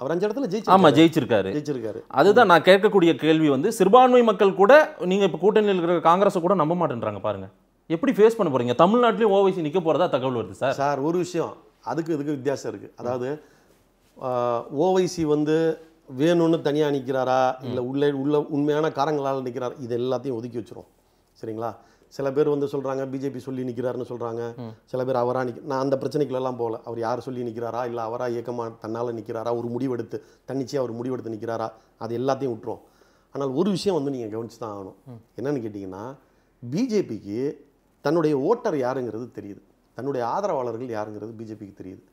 அவர் அஞ்சு இடத்துல ஜெயிச்சு ஆமாம் ஜெயிச்சிருக்காரு ஜெயிச்சிருக்காரு அதுதான் நான் கேட்கக்கூடிய கேள்வி வந்து சிறுபான்மை மக்கள் கூட நீங்கள் இப்போ கூட்டணியில் இருக்கிற காங்கிரஸை கூட நம்ப மாட்டேன்றாங்க பாருங்க எப்படி ஃபேஸ் பண்ண போறீங்க தமிழ்நாட்டிலையும் ஓவைசி நிற்க போறதா தகவல் வருது சார் சார் ஒரு விஷயம் அதுக்கு இதுக்கு வித்தியாசம் இருக்குது அதாவது ஓவைசி வந்து வேணும்னு தனியாக நிற்கிறாரா இல்லை உள்ளே உள்ள உண்மையான காரங்களால் நிற்கிறார் இது எல்லாத்தையும் ஒதுக்கி வச்சுரும் சரிங்களா சில பேர் வந்து சொல்கிறாங்க பிஜேபி சொல்லி நிற்கிறாருன்னு சொல்கிறாங்க சில பேர் அவராக நிற்க நான் அந்த பிரச்சனைக்குள்ளெல்லாம் போகல அவர் யார் சொல்லி நிற்கிறாரா இல்லை அவராக இயக்கமாக தன்னால் நிற்கிறாரா ஒரு முடிவெடுத்து தன்னிச்சையாக அவர் முடிவெடுத்து நிற்கிறாரா அது எல்லாத்தையும் விட்டுரும் ஆனால் ஒரு விஷயம் வந்து நீங்கள் கவனித்து தான் ஆகணும் என்னென்னு கேட்டிங்கன்னா பிஜேபிக்கு தன்னுடைய ஓட்டர் யாருங்கிறது தெரியுது தன்னுடைய ஆதரவாளர்கள் யாருங்கிறது பிஜேபிக்கு தெரியுது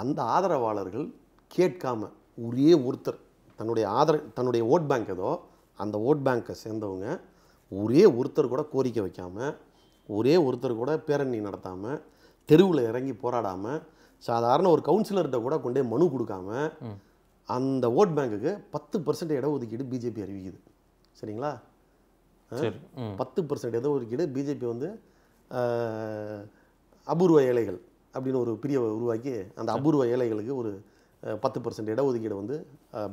அந்த ஆதரவாளர்கள் கேட்காமல் ஒரே ஒருத்தர் தன்னுடைய ஆதரவு தன்னுடைய ஓட் பேங்க் ஏதோ அந்த ஓட் பேங்க்கை சேர்ந்தவங்க ஒரே ஒருத்தர் கூட கோரிக்கை வைக்காமல் ஒரே ஒருத்தர் கூட பேரணி நடத்தாமல் தெருவில் இறங்கி போராடாமல் சாதாரண ஒரு கவுன்சிலர்கிட்ட கூட கொண்டே மனு கொடுக்காம அந்த ஓட் பேங்க்குக்கு பத்து பர்சன்ட் இடஒதுக்கீடு பிஜேபி அறிவிக்குது சரிங்களா பத்து பர்சன்ட் இடஒதுக்கீடு பிஜேபி வந்து அபூர்வ ஏழைகள் அப்படின்னு ஒரு பிரிய உருவாக்கி அந்த அபூர்வ ஏழைகளுக்கு ஒரு பத்து பர்சன்ட் இடஒதுக்கீடு வந்து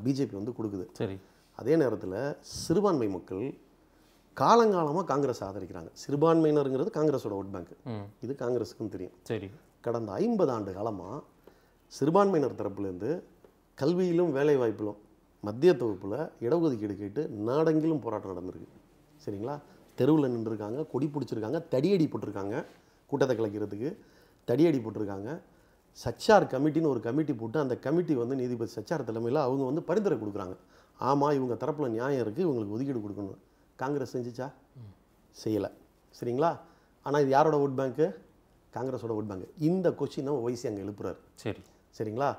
பிஜேபி வந்து கொடுக்குது சரி அதே நேரத்தில் சிறுபான்மை மக்கள் காலங்காலமாக காங்கிரஸ் ஆதரிக்கிறாங்க சிறுபான்மையினருங்கிறது காங்கிரஸோட ஓட் பேங்க் இது காங்கிரஸுக்கும் தெரியும் சரி கடந்த ஐம்பது ஆண்டு காலமாக சிறுபான்மையினர் தரப்புலேருந்து கல்வியிலும் வேலைவாய்ப்பிலும் மத்திய தொகுப்பில் இடஒதுக்கீடு கேட்டு நாடெங்கிலும் போராட்டம் நடந்திருக்கு சரிங்களா தெருவில் நின்றுருக்காங்க கொடி பிடிச்சிருக்காங்க தடியடி போட்டிருக்காங்க கூட்டத்தை கலைக்கிறதுக்கு தடியடி போட்டிருக்காங்க சச்சார் கமிட்டின்னு ஒரு கமிட்டி போட்டு அந்த கமிட்டி வந்து நீதிபதி சச்சார் தலைமையில் அவங்க வந்து பரிந்துரை கொடுக்குறாங்க ஆமாம் இவங்க தரப்பில் நியாயம் இருக்குது இவங்களுக்கு ஒதுக்கீடு கொடுக்கணும் காங்கிரஸ் செஞ்சிச்சா செய்யலை சரிங்களா ஆனால் இது யாரோட ஓட் பேங்க்கு காங்கிரஸோட ஓட் பேங்க் இந்த கொஸ்டின் நம்ம வைசி அங்கே எழுப்புறாரு சரி சரிங்களா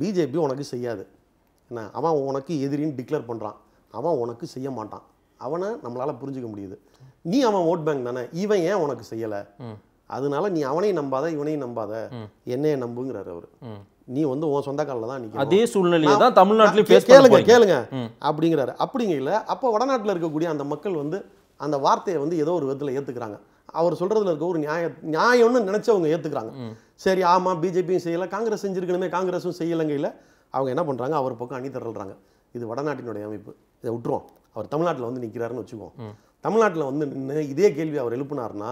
பிஜேபி உனக்கு செய்யாது என்ன அவன் உனக்கு எதிரின்னு டிக்ளேர் பண்ணுறான் அவன் உனக்கு செய்ய மாட்டான் அவனை நம்மளால் புரிஞ்சுக்க முடியுது நீ அவன் ஓட் பேங்க் தானே இவன் ஏன் உனக்கு செய்யலை அதனால நீ அவனையும் நம்பாத இவனையும் நம்பாத என்னைய நம்புங்கிறாரு அவர் நீ வந்து உன் சொந்த காலில் தான் நிற்கும் அதே சூழ்நிலையை தான் தமிழ்நாட்டிலேயே கேளுங்க கேளுங்க அப்படிங்கிறாரு அப்படிங்கல அப்போ வடநாட்டில் இருக்கக்கூடிய அந்த மக்கள் வந்து அந்த வார்த்தையை வந்து ஏதோ ஒரு விதத்தில் ஏற்றுக்கிறாங்க அவர் சொல்கிறதுல இருக்க ஒரு நியாய நியாயம்னு நினச்சவங்க ஏற்றுக்கிறாங்க சரி ஆமாம் பிஜேபியும் செய்யலை காங்கிரஸ் செஞ்சுருக்கணுமே காங்கிரஸும் செய்யலைங்கையில் அவங்க என்ன பண்ணுறாங்க அவர் பக்கம் அணி திரள்றாங்க இது வடநாட்டினுடைய அமைப்பு இதை விட்டுருவோம் அவர் தமிழ்நாட்டில் வந்து நிற்கிறாருன்னு வச்சுக்குவோம் தமிழ்நாட்டில் வந்து நின்று இதே கேள்வி அவர் எழுப்புனார்னா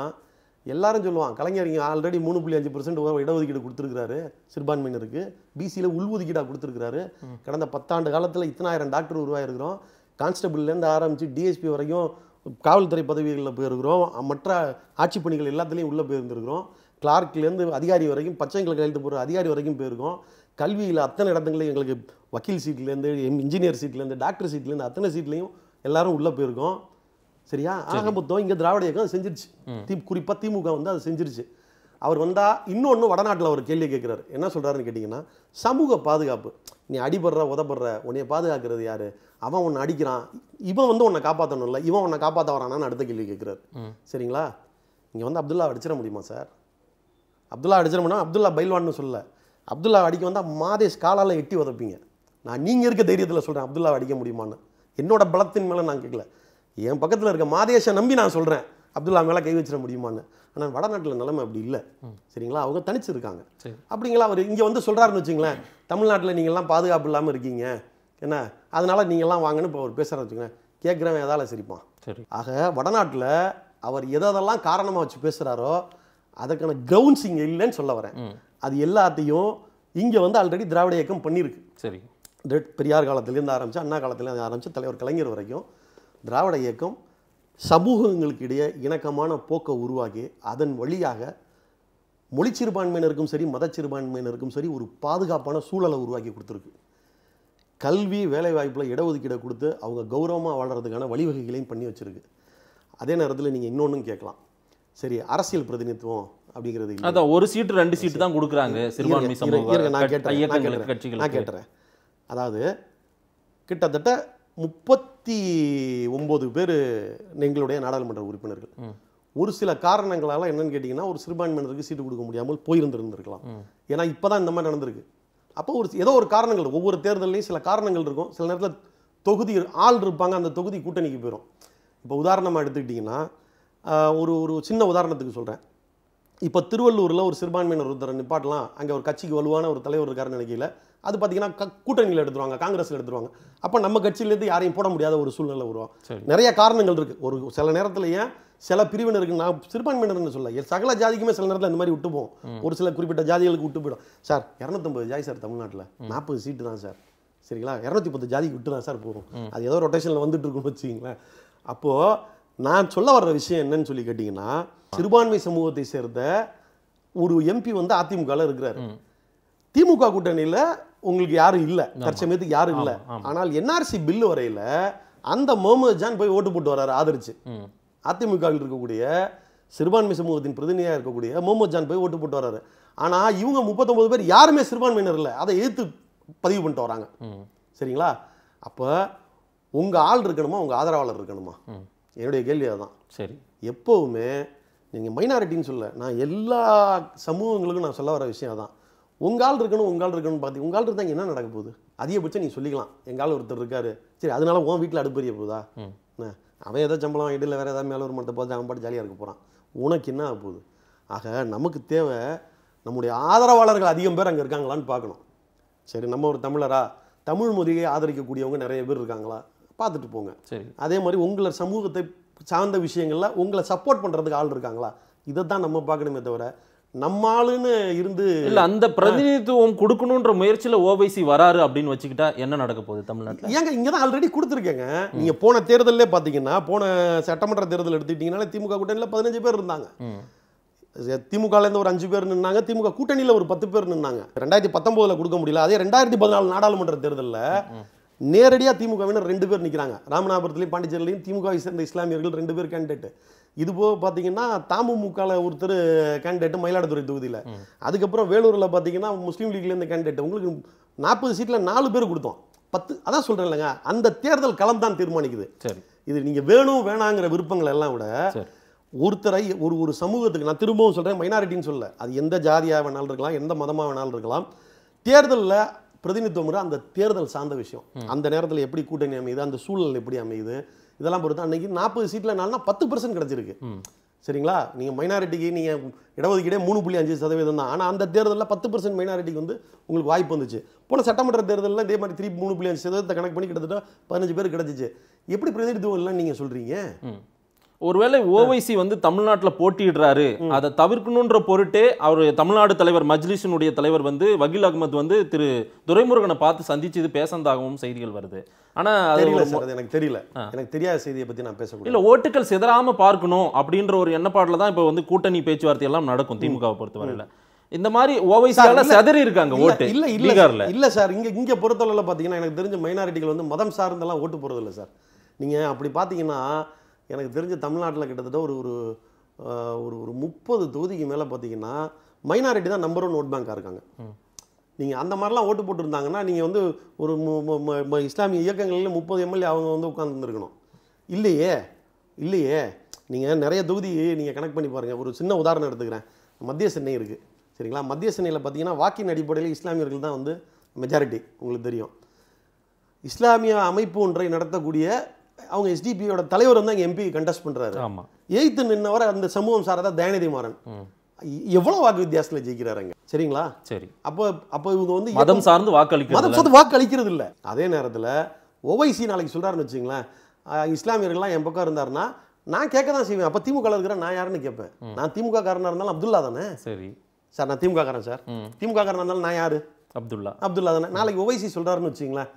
எல்லாரும் சொல்லுவான் கலைஞர் ஆல்ரெடி மூணு புள்ளி அஞ்சு பர்சன்ட் இடஒதுக்கீடு கொடுத்துருக்காரு சிறுபான்மையினருக்கு பிசியில் உள்ஒதுக்கீடாக கொடுத்துருக்காரு கடந்த பத்தாண்டு காலத்தில் இத்தனாயிரம் டாக்டர் உருவாயிருக்கிறோம் கான்ஸ்டபிள்லேருந்து ஆரம்பித்து டிஎஸ்பி வரைக்கும் காவல்துறை பதவிகளில் போயிருக்கிறோம் மற்ற ஆட்சி பணிகள் எல்லாத்துலேயும் உள்ளே போயிருந்துருக்கிறோம் கிளார்க்லேருந்து அதிகாரி வரைக்கும் பச்சைங்களை கையெழுத்து போகிற அதிகாரி வரைக்கும் போயிருக்கோம் கல்வியில் அத்தனை இடத்துங்களையும் எங்களுக்கு வக்கீல் சீட்லேருந்து இன்ஜினியர் சீட்லேருந்து டாக்டர் சீட்லேருந்து அத்தனை சீட்லேயும் எல்லோரும் உள்ளே போயிருக்கோம் சரியா ஆக மொத்தம் இங்கே திராவிட இயக்கம் செஞ்சிருச்சு தி குறிப்பாக திமுக வந்து அது செஞ்சிருச்சு அவர் வந்தால் இன்னொன்று வடநாட்டில் ஒரு கேள்வி கேட்குறாரு என்ன சொல்கிறாருன்னு கேட்டிங்கன்னா சமூக பாதுகாப்பு நீ அடிபடுற உதப்படுற உன்னைய பாதுகாக்கிறது யார் அவன் உன்னை அடிக்கிறான் இவன் வந்து உன்னை இல்லை இவன் உன்னை காப்பாற்ற வரானான்னு அடுத்த கேள்வி கேட்குறாரு சரிங்களா இங்கே வந்து அப்துல்லா அடிச்சிட முடியுமா சார் அப்துல்லா முடியும் அப்துல்லா பைல்வான்னு சொல்லலை அப்துல்லா அடிக்க வந்தால் மாதேஷ் காலால் எட்டி உதப்பீங்க நான் நீங்கள் இருக்க தைரியத்தில் சொல்கிறேன் அப்துல்லா அடிக்க முடியுமான்னு என்னோட பலத்தின் மேலே நான் கேட்கல என் பக்கத்தில் இருக்க மாதேஷை நம்பி நான் சொல்கிறேன் அப்துல்லா மேலே கை வச்சிட முடியுமான்னு ஆனால் வடநாட்டில் நிலைமை அப்படி இல்லை சரிங்களா அவங்க தனிச்சிருக்காங்க அப்படிங்களா அவர் இங்கே வந்து சொல்கிறாருன்னு வச்சுங்களேன் தமிழ்நாட்டில் நீங்கள்லாம் பாதுகாப்பு இல்லாமல் இருக்கீங்க என்ன அதனால் நீங்கள்லாம் வாங்கன்னு இப்போ அவர் பேசுகிறான்னு வச்சுங்களேன் கேட்குறவன் எதால சிரிப்பான் சரி ஆக வடநாட்டில் அவர் எதெல்லாம் காரணமாக வச்சு பேசுகிறாரோ அதுக்கான கிரவுண்ட்ஸ் இங்கே இல்லைன்னு சொல்ல வரேன் அது எல்லாத்தையும் இங்கே வந்து ஆல்ரெடி திராவிட இயக்கம் பண்ணியிருக்கு சரி பெரியார் காலத்துலேருந்து ஆரம்பித்து அண்ணா காலத்துலேருந்து ஆரம்பித்து தலைவர் கலைஞர் வரைக்கும் திராவிட இயக்கம் சமூகங்களுக்கு இடையே இணக்கமான போக்கை உருவாக்கி அதன் வழியாக மொழி சிறுபான்மையினருக்கும் சரி மத சிறுபான்மையினருக்கும் சரி ஒரு பாதுகாப்பான சூழலை உருவாக்கி கொடுத்துருக்கு கல்வி வேலைவாய்ப்பில் இடஒதுக்கீடை கொடுத்து அவங்க கௌரவமாக வாழ்கிறதுக்கான வழிவகைகளையும் பண்ணி வச்சுருக்கு அதே நேரத்தில் நீங்கள் இன்னொன்றும் கேட்கலாம் சரி அரசியல் பிரதிநிதித்துவம் அப்படிங்கிறது அதான் ஒரு சீட்டு ரெண்டு சீட்டு தான் கொடுக்குறாங்க சிறுபான்மை நான் கேட்டேன் நான் கேட்டுறேன் அதாவது கிட்டத்தட்ட முப்பத் முப்பத்தி ஒம்பது பேர் எங்களுடைய நாடாளுமன்ற உறுப்பினர்கள் ஒரு சில காரணங்களால் என்னன்னு கேட்டிங்கன்னா ஒரு சிறுபான்மையினருக்கு சீட்டு கொடுக்க முடியாமல் போயிருந்திருந்திருக்கலாம் ஏன்னா இப்போ தான் இந்த மாதிரி நடந்திருக்கு அப்போ ஒரு ஏதோ ஒரு காரணங்கள் ஒவ்வொரு தேர்தலையும் சில காரணங்கள் இருக்கும் சில நேரத்தில் தொகுதி ஆள் இருப்பாங்க அந்த தொகுதி கூட்டணிக்கு போயிடும் இப்போ உதாரணமாக எடுத்துக்கிட்டிங்கன்னா ஒரு ஒரு சின்ன உதாரணத்துக்கு சொல்கிறேன் இப்போ திருவள்ளூரில் ஒரு சிறுபான்மையினர் ஒருத்தர் நிப்பாட்டலாம் அங்கே ஒரு கட்சிக்கு வலுவான ஒரு தலைவர் இருக்காருன்னு நினைக்கல அது பார்த்தீங்கன்னா கூட்டணியில் எடுத்துருவாங்க காங்கிரஸில் எடுத்துருவாங்க அப்போ நம்ம கட்சியிலேருந்து யாரையும் போட முடியாத ஒரு சூழ்நிலை வருவோம் நிறைய காரணங்கள் இருக்குது ஒரு சில நேரத்தில் ஏன் சில பிரிவினருக்கு நான் சிறுபான்மையினர்னு சொல்ல சகல ஜாதிக்குமே சில நேரத்தில் இந்த மாதிரி விட்டு போவோம் ஒரு சில குறிப்பிட்ட ஜாதிகளுக்கு விட்டு போயிடும் சார் இரநூத்தம்பது ஜாதி சார் தமிழ்நாட்டில் நாற்பது சீட்டு தான் சார் சரிங்களா இரநூத்தி பத்து ஜாதிக்கு விட்டு தான் சார் போகும் அது ஏதோ ரொட்டேஷனில் வந்துட்டு இருக்குன்னு வச்சுக்கிங்களேன் அப்போது நான் சொல்ல வர்ற விஷயம் என்னன்னு சொல்லி கேட்டிங்கன்னா சிறுபான்மை சமூகத்தை சேர்ந்த ஒரு எம்பி வந்து அதிமுகவில் இருக்கிறார் திமுக கூட்டணியில் உங்களுக்கு யாரும் இல்லை தற்சமயத்துக்கு யாரும் இல்லை ஆனால் என்ஆர்சி பில்லு வரையில் அந்த முகமது ஜான் போய் ஓட்டு போட்டு வர்றாரு ஆதரிச்சு அதிமுகவில் இருக்கக்கூடிய சிறுபான்மை சமூகத்தின் பிரதிநிதியாக இருக்கக்கூடிய முகமது ஜான் போய் ஓட்டு போட்டு வர்றாரு ஆனால் இவங்க முப்பத்தொம்பது பேர் யாருமே சிறுபான்மையினர் இல்லை அதை எதிர்த்து பதிவு பண்ணிட்டு வராங்க சரிங்களா அப்போ உங்கள் ஆள் இருக்கணுமா உங்கள் ஆதரவாளர் இருக்கணுமா என்னுடைய கேள்வி அதுதான் சரி எப்போவுமே நீங்கள் மைனாரிட்டின்னு சொல்ல நான் எல்லா சமூகங்களுக்கும் நான் சொல்ல வர விஷயம் அதான் உங்கால் இருக்கணும் உங்கால் இருக்கணும்னு பார்த்து உங்கால் இருந்தாங்க என்ன நடக்க போகுது அதிகபட்சம் நீ சொல்லிக்கலாம் எங்கால் ஒருத்தர் இருக்காரு சரி அதனால உன் வீட்டில் அடுப்பு அடுப்பறிய போகுதா அவன் ஏதோ சம்பளம் வாங்கிட்டு இல்லை வேறு ஏதாவது மேலே ஒரு மட்டை பார்த்து அவன் பாட்டு ஜாலியாக இருக்க போகிறான் உனக்கு என்ன ஆக போகுது ஆக நமக்கு தேவை நம்முடைய ஆதரவாளர்கள் அதிகம் பேர் அங்கே இருக்காங்களான்னு பார்க்கணும் சரி நம்ம ஒரு தமிழரா தமிழ் மொழியை ஆதரிக்கக்கூடியவங்க நிறைய பேர் இருக்காங்களா பார்த்துட்டு போங்க சரி அதே மாதிரி உங்களை சமூகத்தை சார்ந்த விஷயங்களில் உங்களை சப்போர்ட் பண்ணுறதுக்கு ஆள் இருக்காங்களா இதை தான் நம்ம பார்க்கணுமே தவிர நம்மாளுன்னு இருந்து இல்லை அந்த பிரதிநிதித்துவம் கொடுக்கணும்ன்ற முயற்சியில ஓவைசி வராரு அப்படின்னு வச்சுக்கிட்டா என்ன நடக்க போகுது தமிழ்நாட்டில் ஏங்க இங்கதான் ஆல்ரெடி கொடுத்துருக்கேங்க நீங்க போன தேர்தலே பாத்தீங்கன்னா போன சட்டமன்ற தேர்தல் எடுத்துக்கிட்டிங்கனாலே திமுக கூட்டணியில பதினஞ்சு பேர் இருந்தாங்க திமுகலேருந்து ஒரு அஞ்சு பேர் நின்னாங்க திமுக கூட்டணியில ஒரு பத்து பேர் நின்னாங்க ரெண்டாயிரத்தி பத்தொன்பதுல கொடுக்க முடியல அதே ரெண்டாயிரத்தி பதினாலு நாடாளுமன்ற தேர்தலில் நேரடியாக திமுகவினர் ரெண்டு பேர் நிற்கிறாங்க ராமநாதபுரத்துலையும் பாண்டிச்சேரியிலையும் திமுக சேர்ந்த இஸ்லாமியர்கள் ரெண்டு பேர் கேண்டிடேட் இது போக பார்த்தீங்கன்னா தாமுமுகவில் ஒருத்தர் கேண்டிடேட்டு மயிலாடுதுறை தொகுதியில் அதுக்கப்புறம் வேலூரில் பார்த்தீங்கன்னா முஸ்லீம் லீக்லேருந்து கேண்டிடேட் உங்களுக்கு நாற்பது சீட்டில் நாலு பேர் கொடுத்தோம் பத்து அதான் சொல்கிறேன் இல்லைங்க அந்த தேர்தல் களம் தான் தீர்மானிக்குது சரி இது நீங்கள் வேணும் வேணாங்கிற விருப்பங்கள் எல்லாம் விட ஒருத்தரை ஒரு ஒரு சமூகத்துக்கு நான் திரும்பவும் சொல்கிறேன் மைனாரிட்டின்னு சொல்ல அது எந்த ஜாதியாக வேணாலும் இருக்கலாம் எந்த மதமாக வேணாலும் இருக்கலாம் தேர்தலில் பிரதிநிதித்துவம் அந்த தேர்தல் சார்ந்த விஷயம் அந்த நேரத்தில் எப்படி கூட்டணி அமையுது அந்த சூழல் எப்படி அமையுது இதெல்லாம் பொறுத்து அன்றைக்கி நாற்பது சீட்டில் நாலுனா பத்து பர்சன்ட் கிடச்சிருக்கு சரிங்களா நீங்கள் மைனாரிட்டிக்கு நீங்கள் இடஒதுக்கீடே மூணு புள்ளி அஞ்சு சதவீதம் தான் ஆனால் அந்த தேர்தலில் பத்து பர்சன்ட் மைனாரிட்டிக்கு வந்து உங்களுக்கு வாய்ப்பு வந்துச்சு போன சட்டமன்ற தேர்தலில் இதே மாதிரி திருப்பி மூணு புள்ளி அஞ்சு சதவீதத்தை கணக்கு பண்ணி கிட்டத்தட்ட பதினஞ்சு பேர் கிடச்சிச்சு எப்படி பிரதிநிதித்துவம் இல்லைன்னு நீங்கள் சொல்கிறீங்க ஒருவேளை ஓவைசி வந்து தமிழ்நாட்டில் போட்டிடுறாரு அதை தவிர்க்கணுன்ற பொருட்டே அவர் தமிழ்நாடு தலைவர் மஜ்லிஸினுடைய தலைவர் வந்து வகீல் அகமது வந்து திரு துரைமுருகனை பார்த்து சந்திச்சது பேசந்தாகவும் செய்திகள் வருது ஆனால் எனக்கு தெரியல எனக்கு தெரியாத செய்தியை பற்றி நான் பேசக்கூடாது இல்லை ஓட்டுகள் சிதறாம பார்க்கணும் அப்படின்ற ஒரு எண்ணப்பாட்டில் தான் இப்போ வந்து கூட்டணி பேச்சுவார்த்தை எல்லாம் நடக்கும் திமுகவை பொறுத்தவரையில் இந்த மாதிரி ஓவைசியால செதறி இருக்காங்க ஓட்டு இல்ல இல்ல இல்ல சார் இங்க இங்க பொறுத்தளவுல பாத்தீங்கன்னா எனக்கு தெரிஞ்ச மைனாரிட்டிகள் வந்து மதம் சார்ந்தெல்லாம் ஓட்டு போறது இல்ல சார் நீங்க அப்படி பாத்தீங்கன்னா எனக்கு தெரிஞ்ச தமிழ்நாட்டில் கிட்டத்தட்ட ஒரு ஒரு ஒரு ஒரு முப்பது தொகுதிக்கு மேலே பார்த்தீங்கன்னா மைனாரிட்டி தான் நம்பர் ஒன் ஓட் பேங்காக இருக்காங்க நீங்கள் அந்த மாதிரிலாம் ஓட்டு போட்டுருந்தாங்கன்னா நீங்கள் வந்து ஒரு இஸ்லாமிய இயக்கங்களில் முப்பது எம்எல்ஏ அவங்க வந்து உட்காந்துருக்கணும் இல்லையே இல்லையே நீங்கள் நிறைய தொகுதி நீங்கள் கனெக்ட் பண்ணி பாருங்கள் ஒரு சின்ன உதாரணம் எடுத்துக்கிறேன் மத்திய சென்னை இருக்குது சரிங்களா மத்திய சென்னையில் பார்த்தீங்கன்னா வாக்கின் அடிப்படையில் இஸ்லாமியர்கள் தான் வந்து மெஜாரிட்டி உங்களுக்கு தெரியும் இஸ்லாமிய அமைப்பு ஒன்றை நடத்தக்கூடிய அவங்க எஸ்டிபியோட தலைவர் வந்து அங்கே எம்பி கண்டெஸ்ட் பண்ணுறாரு ஆமாம் எயித்து நின்னவரை அந்த சமூகம் சாரதா தயாநிதி மாறன் எவ்வளோ வாக்கு வித்தியாசத்தில் ஜெயிக்கிறாருங்க சரிங்களா சரி அப்போ அப்போ இவங்க வந்து மதம் சார்ந்து வாக்களிக்க மதம் சார்ந்து வாக்களிக்கிறது இல்லை அதே நேரத்தில் ஒவைசி நாளைக்கு சொல்கிறாருன்னு வச்சுங்களேன் இஸ்லாமியர்கள்லாம் என் பக்கம் இருந்தாருன்னா நான் கேட்க தான் செய்வேன் அப்போ திமுக இருக்கிற நான் யாருன்னு கேட்பேன் நான் திமுக காரனாக இருந்தாலும் அப்துல்லா தானே சரி சார் நான் திமுக காரன் சார் திமுக காரனாக இருந்தாலும் நான் யார் அப்துல்லா அப்துல்லா தானே நாளைக்கு ஒவைசி சொல்கிறாருன்னு வச்சுங்களேன்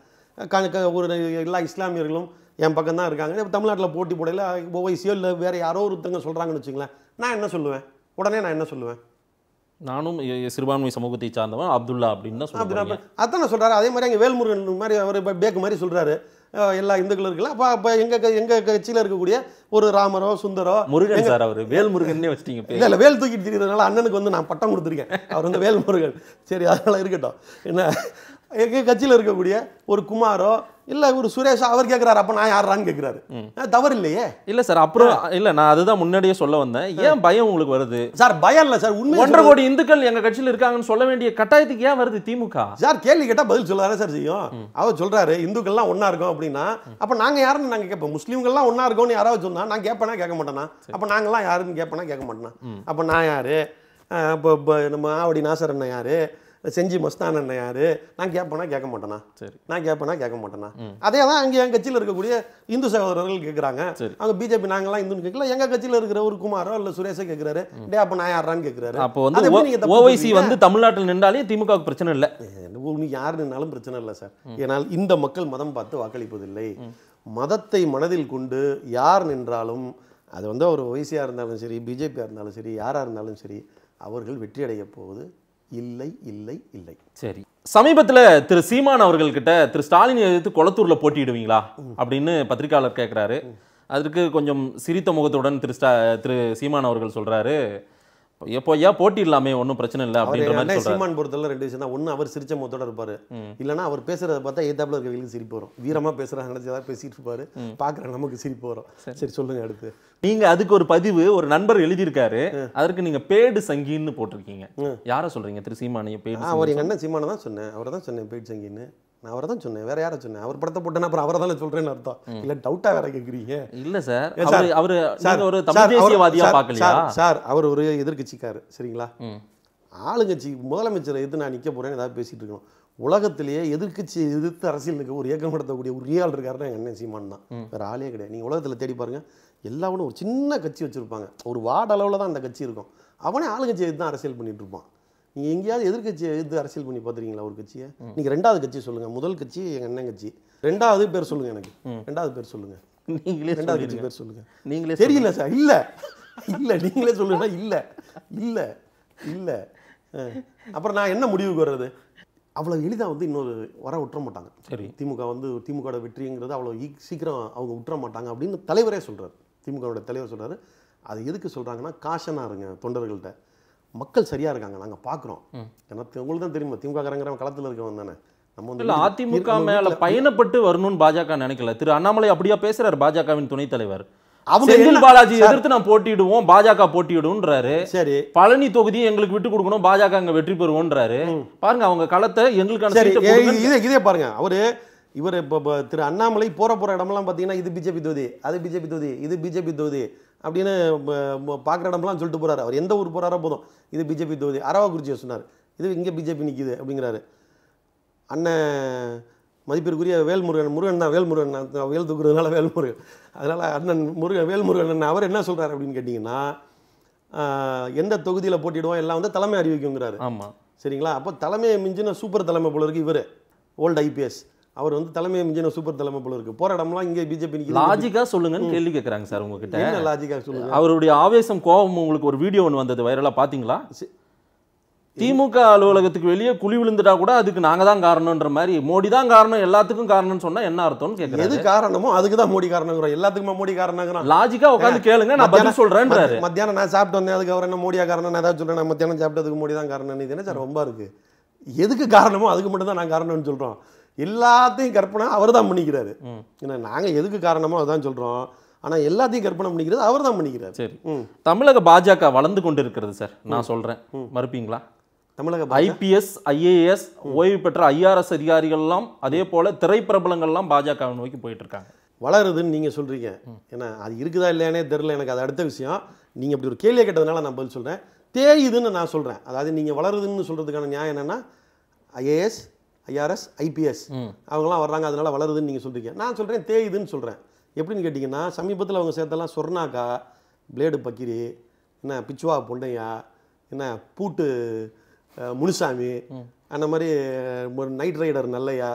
ஒரு எல்லா இஸ்லாமியர்களும் என் பக்கம் தான் இருக்காங்க இப்போ தமிழ்நாட்டில் போட்டி போடையில் ஓவைசியோ இல்லை வேறு யாரோ ஒருத்தங்க சொல்கிறாங்கன்னு வச்சுங்களேன் நான் என்ன சொல்லுவேன் உடனே நான் என்ன சொல்லுவேன் நானும் சிறுபான்மை சமூகத்தை சார்ந்தவன் அப்துல்லா அப்படின்னு தான் அதான் அத்தனை சொல்கிறாரு அதே மாதிரி அங்கே வேல்முருகன் மாதிரி அவர் இப்போ பேக் மாதிரி சொல்கிறாரு எல்லா இந்துக்களும் இருக்குல்ல அப்போ அப்போ எங்கள் எங்கள் கட்சியில் இருக்கக்கூடிய ஒரு ராமரோ சுந்தரோ முருகன் சார் அவர் வேல்முருகன்னே வச்சிட்டீங்க இல்லை இல்லை வேல் தூக்கிட்டு தெரியறதுனால அண்ணனுக்கு வந்து நான் பட்டம் கொடுத்துருக்கேன் அவர் வந்து வேல்முருகன் சரி அதனால் இருக்கட்டும் என்ன எங்கள் கட்சியில் இருக்கக்கூடிய ஒரு குமாரோ இல்ல இவர் சுரேஷ் அவர் கேட்கிறாரு அப்ப நான் யாரான்னு கேட்கிறாரு தவறு இல்லையே இல்ல சார் அப்புறம் இல்ல நான் அதுதான் முன்னாடியே சொல்ல வந்தேன் ஏன் பயம் உங்களுக்கு வருது சார் பயம் இல்ல சார் உண்மை ஒன்றரை கோடி இந்துக்கள் எங்க கட்சியில் இருக்காங்கன்னு சொல்ல வேண்டிய கட்டாயத்துக்கு ஏன் வருது திமுக சார் கேள்வி கேட்டா பதில் சொல்லாரே சார் செய்யும் அவர் இந்துக்கள் இந்துக்கள்லாம் ஒன்னா இருக்கும் அப்படின்னா அப்போ நாங்க யாருன்னு நாங்கள் கேட்போம் முஸ்லீம்கள்லாம் ஒன்னா இருக்கோம்னு யாராவது சொன்னா நான் கேப்பேனா கேட்க மாட்டேனா நாங்க எல்லாம் யாருன்னு கேப்பேனா கேட்க மாட்டேனா அப்ப நான் யாரு நம்ம ஆவடி நாசரண்ணன் யாரு செஞ்சு மஸ்தான் யாரு யார் நான் கேட்பேனா கேட்க மாட்டேனா சரி நான் கேட்பேனா கேட்க மாட்டேனா அதே தான் அங்கே என் கட்சியில் இருக்கக்கூடிய இந்து சகோதரர்கள் கேட்குறாங்க அங்கே பிஜேபி நாங்களாம் இந்துன்னு கேட்கல எங்கள் கட்சியில் இருக்கிற ஒரு குமாரோ இல்லை சுரேஷோ கேட்குறாரு டே அப்போ நான் யாரான்னு கேட்குறாரு அப்போ வந்து ஓவைசி வந்து தமிழ்நாட்டில் நின்றாலே திமுக பிரச்சனை இல்லை உங்களுக்கு யார் நின்னாலும் பிரச்சனை இல்லை சார் ஏன்னால் இந்த மக்கள் மதம் பார்த்து வாக்களிப்பதில்லை மதத்தை மனதில் கொண்டு யார் நின்றாலும் அது வந்து அவர் ஓவைசியாக இருந்தாலும் சரி பிஜேபியாக இருந்தாலும் சரி யாராக இருந்தாலும் சரி அவர்கள் வெற்றி அடைய போவது இல்லை இல்லை இல்லை சரி சமீபத்தில் திரு சீமான் அவர்கள்கிட்ட திரு ஸ்டாலின் எதிர்த்து கொளத்தூரில் போட்டியிடுவீங்களா அப்படின்னு பத்திரிகையாளர் கேட்குறாரு அதற்கு கொஞ்சம் சிரித்த முகத்துடன் திரு ஸ்டா திரு சீமான் அவர்கள் சொல்கிறாரு எப்போ ஏன் போட்டி இல்லாமே ஒன்றும் பிரச்சனை இல்லை அப்படின்ற மாதிரி சீமான் பொறுத்தவரை ரெண்டு விஷயம் தான் ஒன்று அவர் சிரிச்ச முகத்தோட இருப்பார் இல்லைனா அவர் பேசுறத பார்த்தா இருக்க இருக்கவங்களுக்கு சிரிப்பு வரும் வீரமாக பேசுகிறாங்க ஏதாவது பேசிட்டு இருப்பாரு பார்க்குற நமக்கு சிரிப்பு வரும் சரி சொல்லுங்க அடுத்து நீங்கள் அதுக்கு ஒரு பதிவு ஒரு நண்பர் எழுதியிருக்காரு அதற்கு நீங்கள் பேடு சங்கின்னு போட்டிருக்கீங்க யாரை சொல்கிறீங்க திரு சீமானையை பேடு அவர் எங்கள் அண்ணன் சீமானை தான் சொன்னேன் அவரை தான் சொன்னேன் பேடு சங்கின்னு நான் அவரை தான் சொன்னேன் வேற யாரை சொன்னேன் அவர் படத்தை போட்டேன்னா அப்புறம் அவரை தானே சொல்றேன்னு அர்த்தம் இல்ல டவுட்டா வேற கேக்குறீங்க இல்ல சார் சார் அவர் சார் ஒரு தமிழ் தேசியவாதியா சார் அவர் ஒரு எதிர்கட்சிக்காரு சரிங்களா ஆளுங்கட்சி முதலமைச்சர் எதிர்த்து நான் நிக்க போறேன்னு ஏதாவது பேசிட்டு இருக்கணும் உலகத்திலேயே எதிர்கட்சி எதிர்த்து அரசியல் இருக்க ஒரு இயக்கம் நடத்தக்கூடிய ஒரு ரியால் இருக்காருன்னா என்ன அண்ணன் சீமான் தான் வேற ஆளே கிடையாது நீங்கள் உலகத்துல தேடி பாருங்க எல்லாவனும் ஒரு சின்ன கட்சி வச்சிருப்பாங்க ஒரு வார்டு அளவில் தான் அந்த கட்சி இருக்கும் அவனே ஆளுங்கட்சி எதிர்த்து தான் அரசியல் பண்ணிட்டு இருப்பான் நீங்கள் எங்கேயாவது எதிர்கட்சி எதிர்த்து அரசியல் பண்ணி பார்த்துருக்கீங்களா ஒரு கட்சியை நீங்கள் ரெண்டாவது கட்சி சொல்லுங்கள் முதல் கட்சி எங்கள் அண்ணன் கட்சி ரெண்டாவது பேர் சொல்லுங்கள் எனக்கு ரெண்டாவது பேர் சொல்லுங்கள் நீங்களே ரெண்டாவது கட்சி பேர் சொல்லுங்கள் நீங்களே தெரியல சார் இல்லை இல்லை நீங்களே சொல்லுங்கன்னா இல்லை இல்லை இல்லை அப்புறம் நான் என்ன முடிவுக்கு வர்றது அவ்வளோ எளிதாக வந்து இன்னொரு வர விட்டுற மாட்டாங்க சரி திமுக வந்து திமுக வெற்றிங்கிறது அவ்வளோ சீக்கிரம் அவங்க விட்டுற மாட்டாங்க அப்படின்னு தலைவரே சொல்கிறார் திமுகவோட தலைவர் சொல்றாரு அது எதுக்கு சொல்கிறாங்கன்னா காஷனாக இருங்க தொண்டர்கள்ட்ட மக்கள் சரியா இருக்காங்க நாங்க பாக்குறோம் உங்களுக்கு தான் தெரியுமா திமுகங்கிறவங்க களத்துல இருக்கவங்க தானே நம்ம வந்து அதிமுக மேல பயணப்பட்டு வரணும்னு பாஜக நினைக்கல திரு அண்ணாமலை அப்படியா பேசுறாரு பாஜகவின் துணைத் தலைவர் செந்தில் பாலாஜி எதிர்த்து நான் போட்டியிடுவோம் பாஜக போட்டியிடும் சரி பழனி தொகுதி எங்களுக்கு விட்டு கொடுக்கணும் பாஜக அங்க வெற்றி பெறுவோம்ன்றாரு பாருங்க அவங்க களத்தை எங்களுக்கான இதே பாருங்க அவரு இவர் இப்போ திரு அண்ணாமலை போற இடம் எல்லாம் பாத்தீங்கன்னா இது பிஜேபி தொகுதி அது பிஜேபி தொகுதி இது பிஜேபி தொகுதி அப்படின்னு பார்க்குற இடம்லாம் சொல்லிட்டு போகிறாரு அவர் எந்த ஊர் போகிறாரோ போதும் இது பிஜேபி தொகுதி அரவா சொன்னார் இது இங்கே பிஜேபி நிற்கிது அப்படிங்கிறாரு அண்ணன் மதிப்பிற்குரிய வேல்முருகன் முருகன் தான் வேல்முருகன் வேல் தூக்குறதுனால வேல்முருகன் அதனால் அண்ணன் முருகன் வேல்முருகன் அவர் என்ன சொல்கிறார் அப்படின்னு கேட்டிங்கன்னா எந்த தொகுதியில் போட்டிடுவோம் எல்லாம் வந்து தலைமை அறிவிக்குங்கிறாரு ஆமாம் சரிங்களா அப்போ தலைமையை மிஞ்சின சூப்பர் தலைமை போல இருக்கு இவர் ஓல்டு ஐபிஎஸ் அவர் வந்து தலைமை மிஞ்சின சூப்பர் தலைமை போல இருக்கு போராடம்லாம் இங்கே பிஜேபி லாஜிக்காக சொல்லுங்கன்னு கேள்வி கேட்குறாங்க சார் உங்ககிட்ட என்ன லாஜிக்காக சொல்லுங்க அவருடைய ஆவேசம் கோபம் உங்களுக்கு ஒரு வீடியோ ஒன்று வந்தது வைரலாக பார்த்தீங்களா திமுக அலுவலகத்துக்கு வெளியே குழி விழுந்துட்டா கூட அதுக்கு நாங்கள் தான் காரணம்ன்ற மாதிரி மோடி தான் காரணம் எல்லாத்துக்கும் காரணம்னு சொன்னால் என்ன அர்த்தம்னு கேட்குறேன் எது காரணமோ அதுக்கு தான் மோடி காரணங்கிறோம் எல்லாத்துக்குமே மோடி காரணங்கிறோம் லாஜிக்காக உட்காந்து கேளுங்க நான் பதில் சொல்கிறேன்றாரு மத்தியானம் நான் சாப்பிட்டு வந்தேன் அதுக்கு அவர் என்ன மோடியா காரணம் நான் ஏதாவது சொல்கிறேன் நான் மத்தியானம் சாப்பிட்டதுக்கு மோடி தான் காரணம் இது என்ன சார் ரொம்ப இருக்குது எதுக்கு காரணமோ அதுக்கு மட்டும் தான் நான் காரணம்னு சொல்கிறோம் எல்லாத்தையும் கற்பனை அவர் தான் பண்ணிக்கிறாரு ஏன்னா நாங்கள் எதுக்கு காரணமோ அதுதான் சொல்கிறோம் ஆனால் எல்லாத்தையும் கற்பனை பண்ணிக்கிறது அவர் தான் பண்ணிக்கிறார் சரி தமிழக பாஜக வளர்ந்து கொண்டு இருக்கிறது சார் நான் சொல்கிறேன் மறுப்பீங்களா தமிழக ஐபிஎஸ் ஐஏஎஸ் ஓய்வு பெற்ற ஐஆர்எஸ் அதிகாரிகள்லாம் அதே போல் திரைப்பிரபலங்கள்லாம் பாஜகவை நோக்கி போயிட்டு இருக்காங்க வளருதுன்னு நீங்கள் சொல்கிறீங்க ஏன்னா அது இருக்குதா இல்லையானே தெரில எனக்கு அது அடுத்த விஷயம் நீங்கள் அப்படி ஒரு கேள்வியை கேட்டதுனால நான் பதில் சொல்கிறேன் தேயுதுன்னு நான் சொல்கிறேன் அதாவது நீங்கள் வளருதுன்னு சொல்கிறதுக்கான நியாயம் என்னென்னா ஐஏஎஸ் ஐஆர்எஸ் ஐபிஎஸ் அவங்கலாம் வர்றாங்க அதனால வளருதுன்னு நீங்கள் சொல்கிறீங்க நான் சொல்கிறேன் தேயுதுன்னு சொல்கிறேன் எப்படின்னு கேட்டிங்கன்னா சமீபத்தில் அவங்க சேர்த்தெல்லாம் சொர்ணாக்கா பிளேடு பக்கிரி என்ன பிச்சுவா பொண்டையா என்ன பூட்டு முனுசாமி அந்த மாதிரி நைட் ரைடர் நல்லையா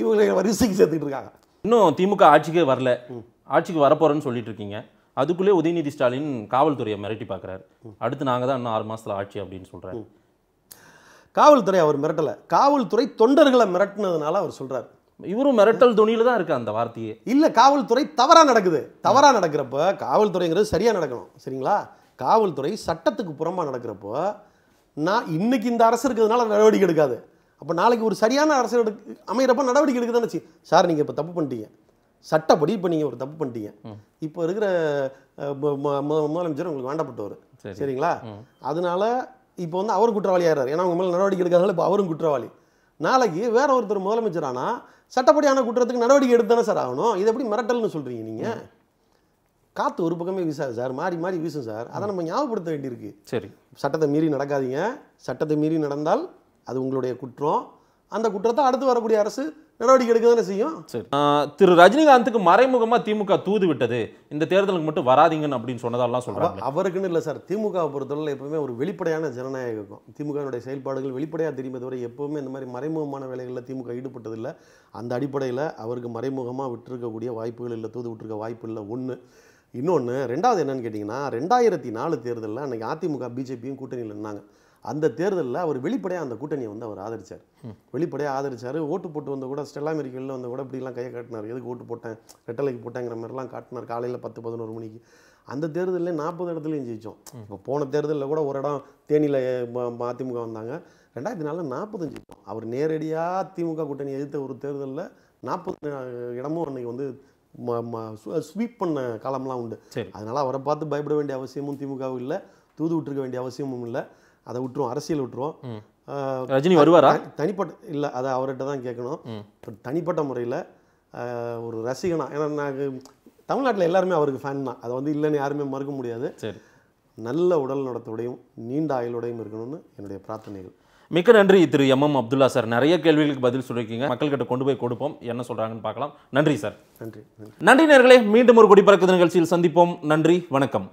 இவங்களை வரிசைக்கு சேர்த்துக்கிட்டு இருக்காங்க இன்னும் திமுக ஆட்சிக்கே வரல ஆட்சிக்கு வரப்போகிறேன்னு சொல்லிட்டு இருக்கீங்க அதுக்குள்ளே உதயநிதி ஸ்டாலின் காவல்துறையை மிரட்டி பார்க்குறாரு அடுத்து நாங்கள் தான் இன்னும் ஆறு மாதத்தில் ஆட்சி அப்படின்னு சொல்கிறேன் காவல்துறை அவர் மிரட்டலை காவல்துறை தொண்டர்களை மிரட்டினதுனால அவர் சொல்கிறார் இவரும் மிரட்டல் துணியில் தான் இருக்கு அந்த வார்த்தையே இல்லை காவல்துறை தவறாக நடக்குது தவறாக நடக்கிறப்ப காவல்துறைங்கிறது சரியாக நடக்கணும் சரிங்களா காவல்துறை சட்டத்துக்கு புறமாக நடக்கிறப்போ நான் இன்னைக்கு இந்த அரசு இருக்கிறதுனால நடவடிக்கை எடுக்காது அப்போ நாளைக்கு ஒரு சரியான அரசு எடுக்க அமைகிறப்ப நடவடிக்கை எடுக்குதுன்னு சார் நீங்கள் இப்போ தப்பு பண்ணிட்டீங்க சட்டப்படி இப்போ நீங்கள் ஒரு தப்பு பண்ணிட்டீங்க இப்போ இருக்கிற முதலமைச்சர் உங்களுக்கு வேண்டப்பட்டவர் சரிங்களா அதனால இப்போ வந்து அவர் குற்றவாளியாகிறார் ஏன்னா அவங்க மேலே நடவடிக்கை எடுக்காதனால இப்போ அவரும் குற்றவாளி நாளைக்கு வேற ஒருத்தர் முதலமைச்சர் ஆனால் சட்டப்படியான குற்றத்துக்கு நடவடிக்கை எடுத்தானே சார் ஆகணும் இதை எப்படி மிரட்டல்னு சொல்கிறீங்க நீங்கள் காற்று ஒரு பக்கமே வீசாது சார் மாறி மாறி வீசும் சார் அதை நம்ம ஞாபகப்படுத்த வேண்டியிருக்கு சரி சட்டத்தை மீறி நடக்காதீங்க சட்டத்தை மீறி நடந்தால் அது உங்களுடைய குற்றம் அந்த குற்றத்தை அடுத்து வரக்கூடிய அரசு நடவடிக்கை எடுக்க தானே செய்யும் சரி திரு ரஜினிகாந்துக்கு மறைமுகமாக திமுக தூது விட்டது இந்த தேர்தலுக்கு மட்டும் வராதிங்கன்னு அப்படின்னு சொன்னதெல்லாம் சொல்கிறாங்க அவருக்குன்னு இல்லை சார் திமுக பொறுத்தவரை எப்பவுமே ஒரு வெளிப்படையான ஜனநாயகம் இருக்கும் திமுகனுடைய செயல்பாடுகள் வெளிப்படையாக தெரியுமே தவிர எப்போவுமே இந்த மாதிரி மறைமுகமான வேலைகளில் திமுக ஈடுபட்டதில்லை அந்த அடிப்படையில் அவருக்கு மறைமுகமாக விட்டுருக்கக்கூடிய வாய்ப்புகள் இல்லை தூது விட்டுருக்க வாய்ப்பு இல்லை ஒன்று இன்னொன்று ரெண்டாவது என்னன்னு கேட்டிங்கன்னா ரெண்டாயிரத்தி நாலு தேர்தலில் அன்றைக்கி அதிமுக பிஜேபியும் கூட்டணியில் இருந்தாங்க அந்த தேர்தலில் அவர் வெளிப்படையாக அந்த கூட்டணியை வந்து அவர் ஆதரித்தார் வெளிப்படையாக ஆதரித்தார் ஓட்டு போட்டு வந்து கூட ஸ்டெல்லா மெரிக்கலில் வந்து கூட இப்படிலாம் கையை காட்டினார் எதுக்கு ஓட்டு போட்டேன் ரெட்டலைக்கு போட்டேங்கிற மாதிரிலாம் காட்டினார் காலையில் பத்து பதினோரு மணிக்கு அந்த தேர்தலில் நாற்பது இடத்துலையும் ஜெயித்தோம் இப்போ போன தேர்தலில் கூட ஒரு இடம் தேனியில் அதிமுக வந்தாங்க ரெண்டாயிரத்தி நாலில் நாற்பது ஜெயித்தோம் அவர் நேரடியாக திமுக கூட்டணி எதிர்த்த ஒரு தேர்தலில் நாற்பது இடமும் அன்றைக்கி வந்து ஸ்வீப் பண்ண காலம்லாம் உண்டு அதனால் அவரை பார்த்து பயப்பட வேண்டிய அவசியமும் திமுகவும் இல்லை தூது விட்டுருக்க வேண்டிய அவசியமும் இல்லை அதை விட்டுருவோம் அரசியல் விட்டுருவோம் ரஜினி வருவாரா தனிப்பட்ட இல்லை அதை அவர்கிட்ட தான் கேட்கணும் பட் தனிப்பட்ட முறையில் ஒரு ரசிகனாக ஏன்னா நாங்கள் தமிழ்நாட்டில் எல்லாருமே அவருக்கு ஃபேன் தான் அதை வந்து இல்லைன்னு யாருமே மறுக்க முடியாது சரி நல்ல உடல் நடத்தோடையும் நீண்ட ஆயுளோடையும் இருக்கணும்னு என்னுடைய பிரார்த்தனைகள் மிக்க நன்றி திரு எம் எம் அப்துல்லா சார் நிறைய கேள்விகளுக்கு பதில் சொல்லியிருக்கீங்க மக்கள்கிட்ட கொண்டு போய் கொடுப்போம் என்ன சொல்கிறாங்கன்னு பார்க்கலாம் நன்றி சார் நன்றி நன்றி நேர்களே மீண்டும் ஒரு குடிபறக்கு நிகழ்ச்சியில் சந்திப்போம் நன்றி வணக்கம்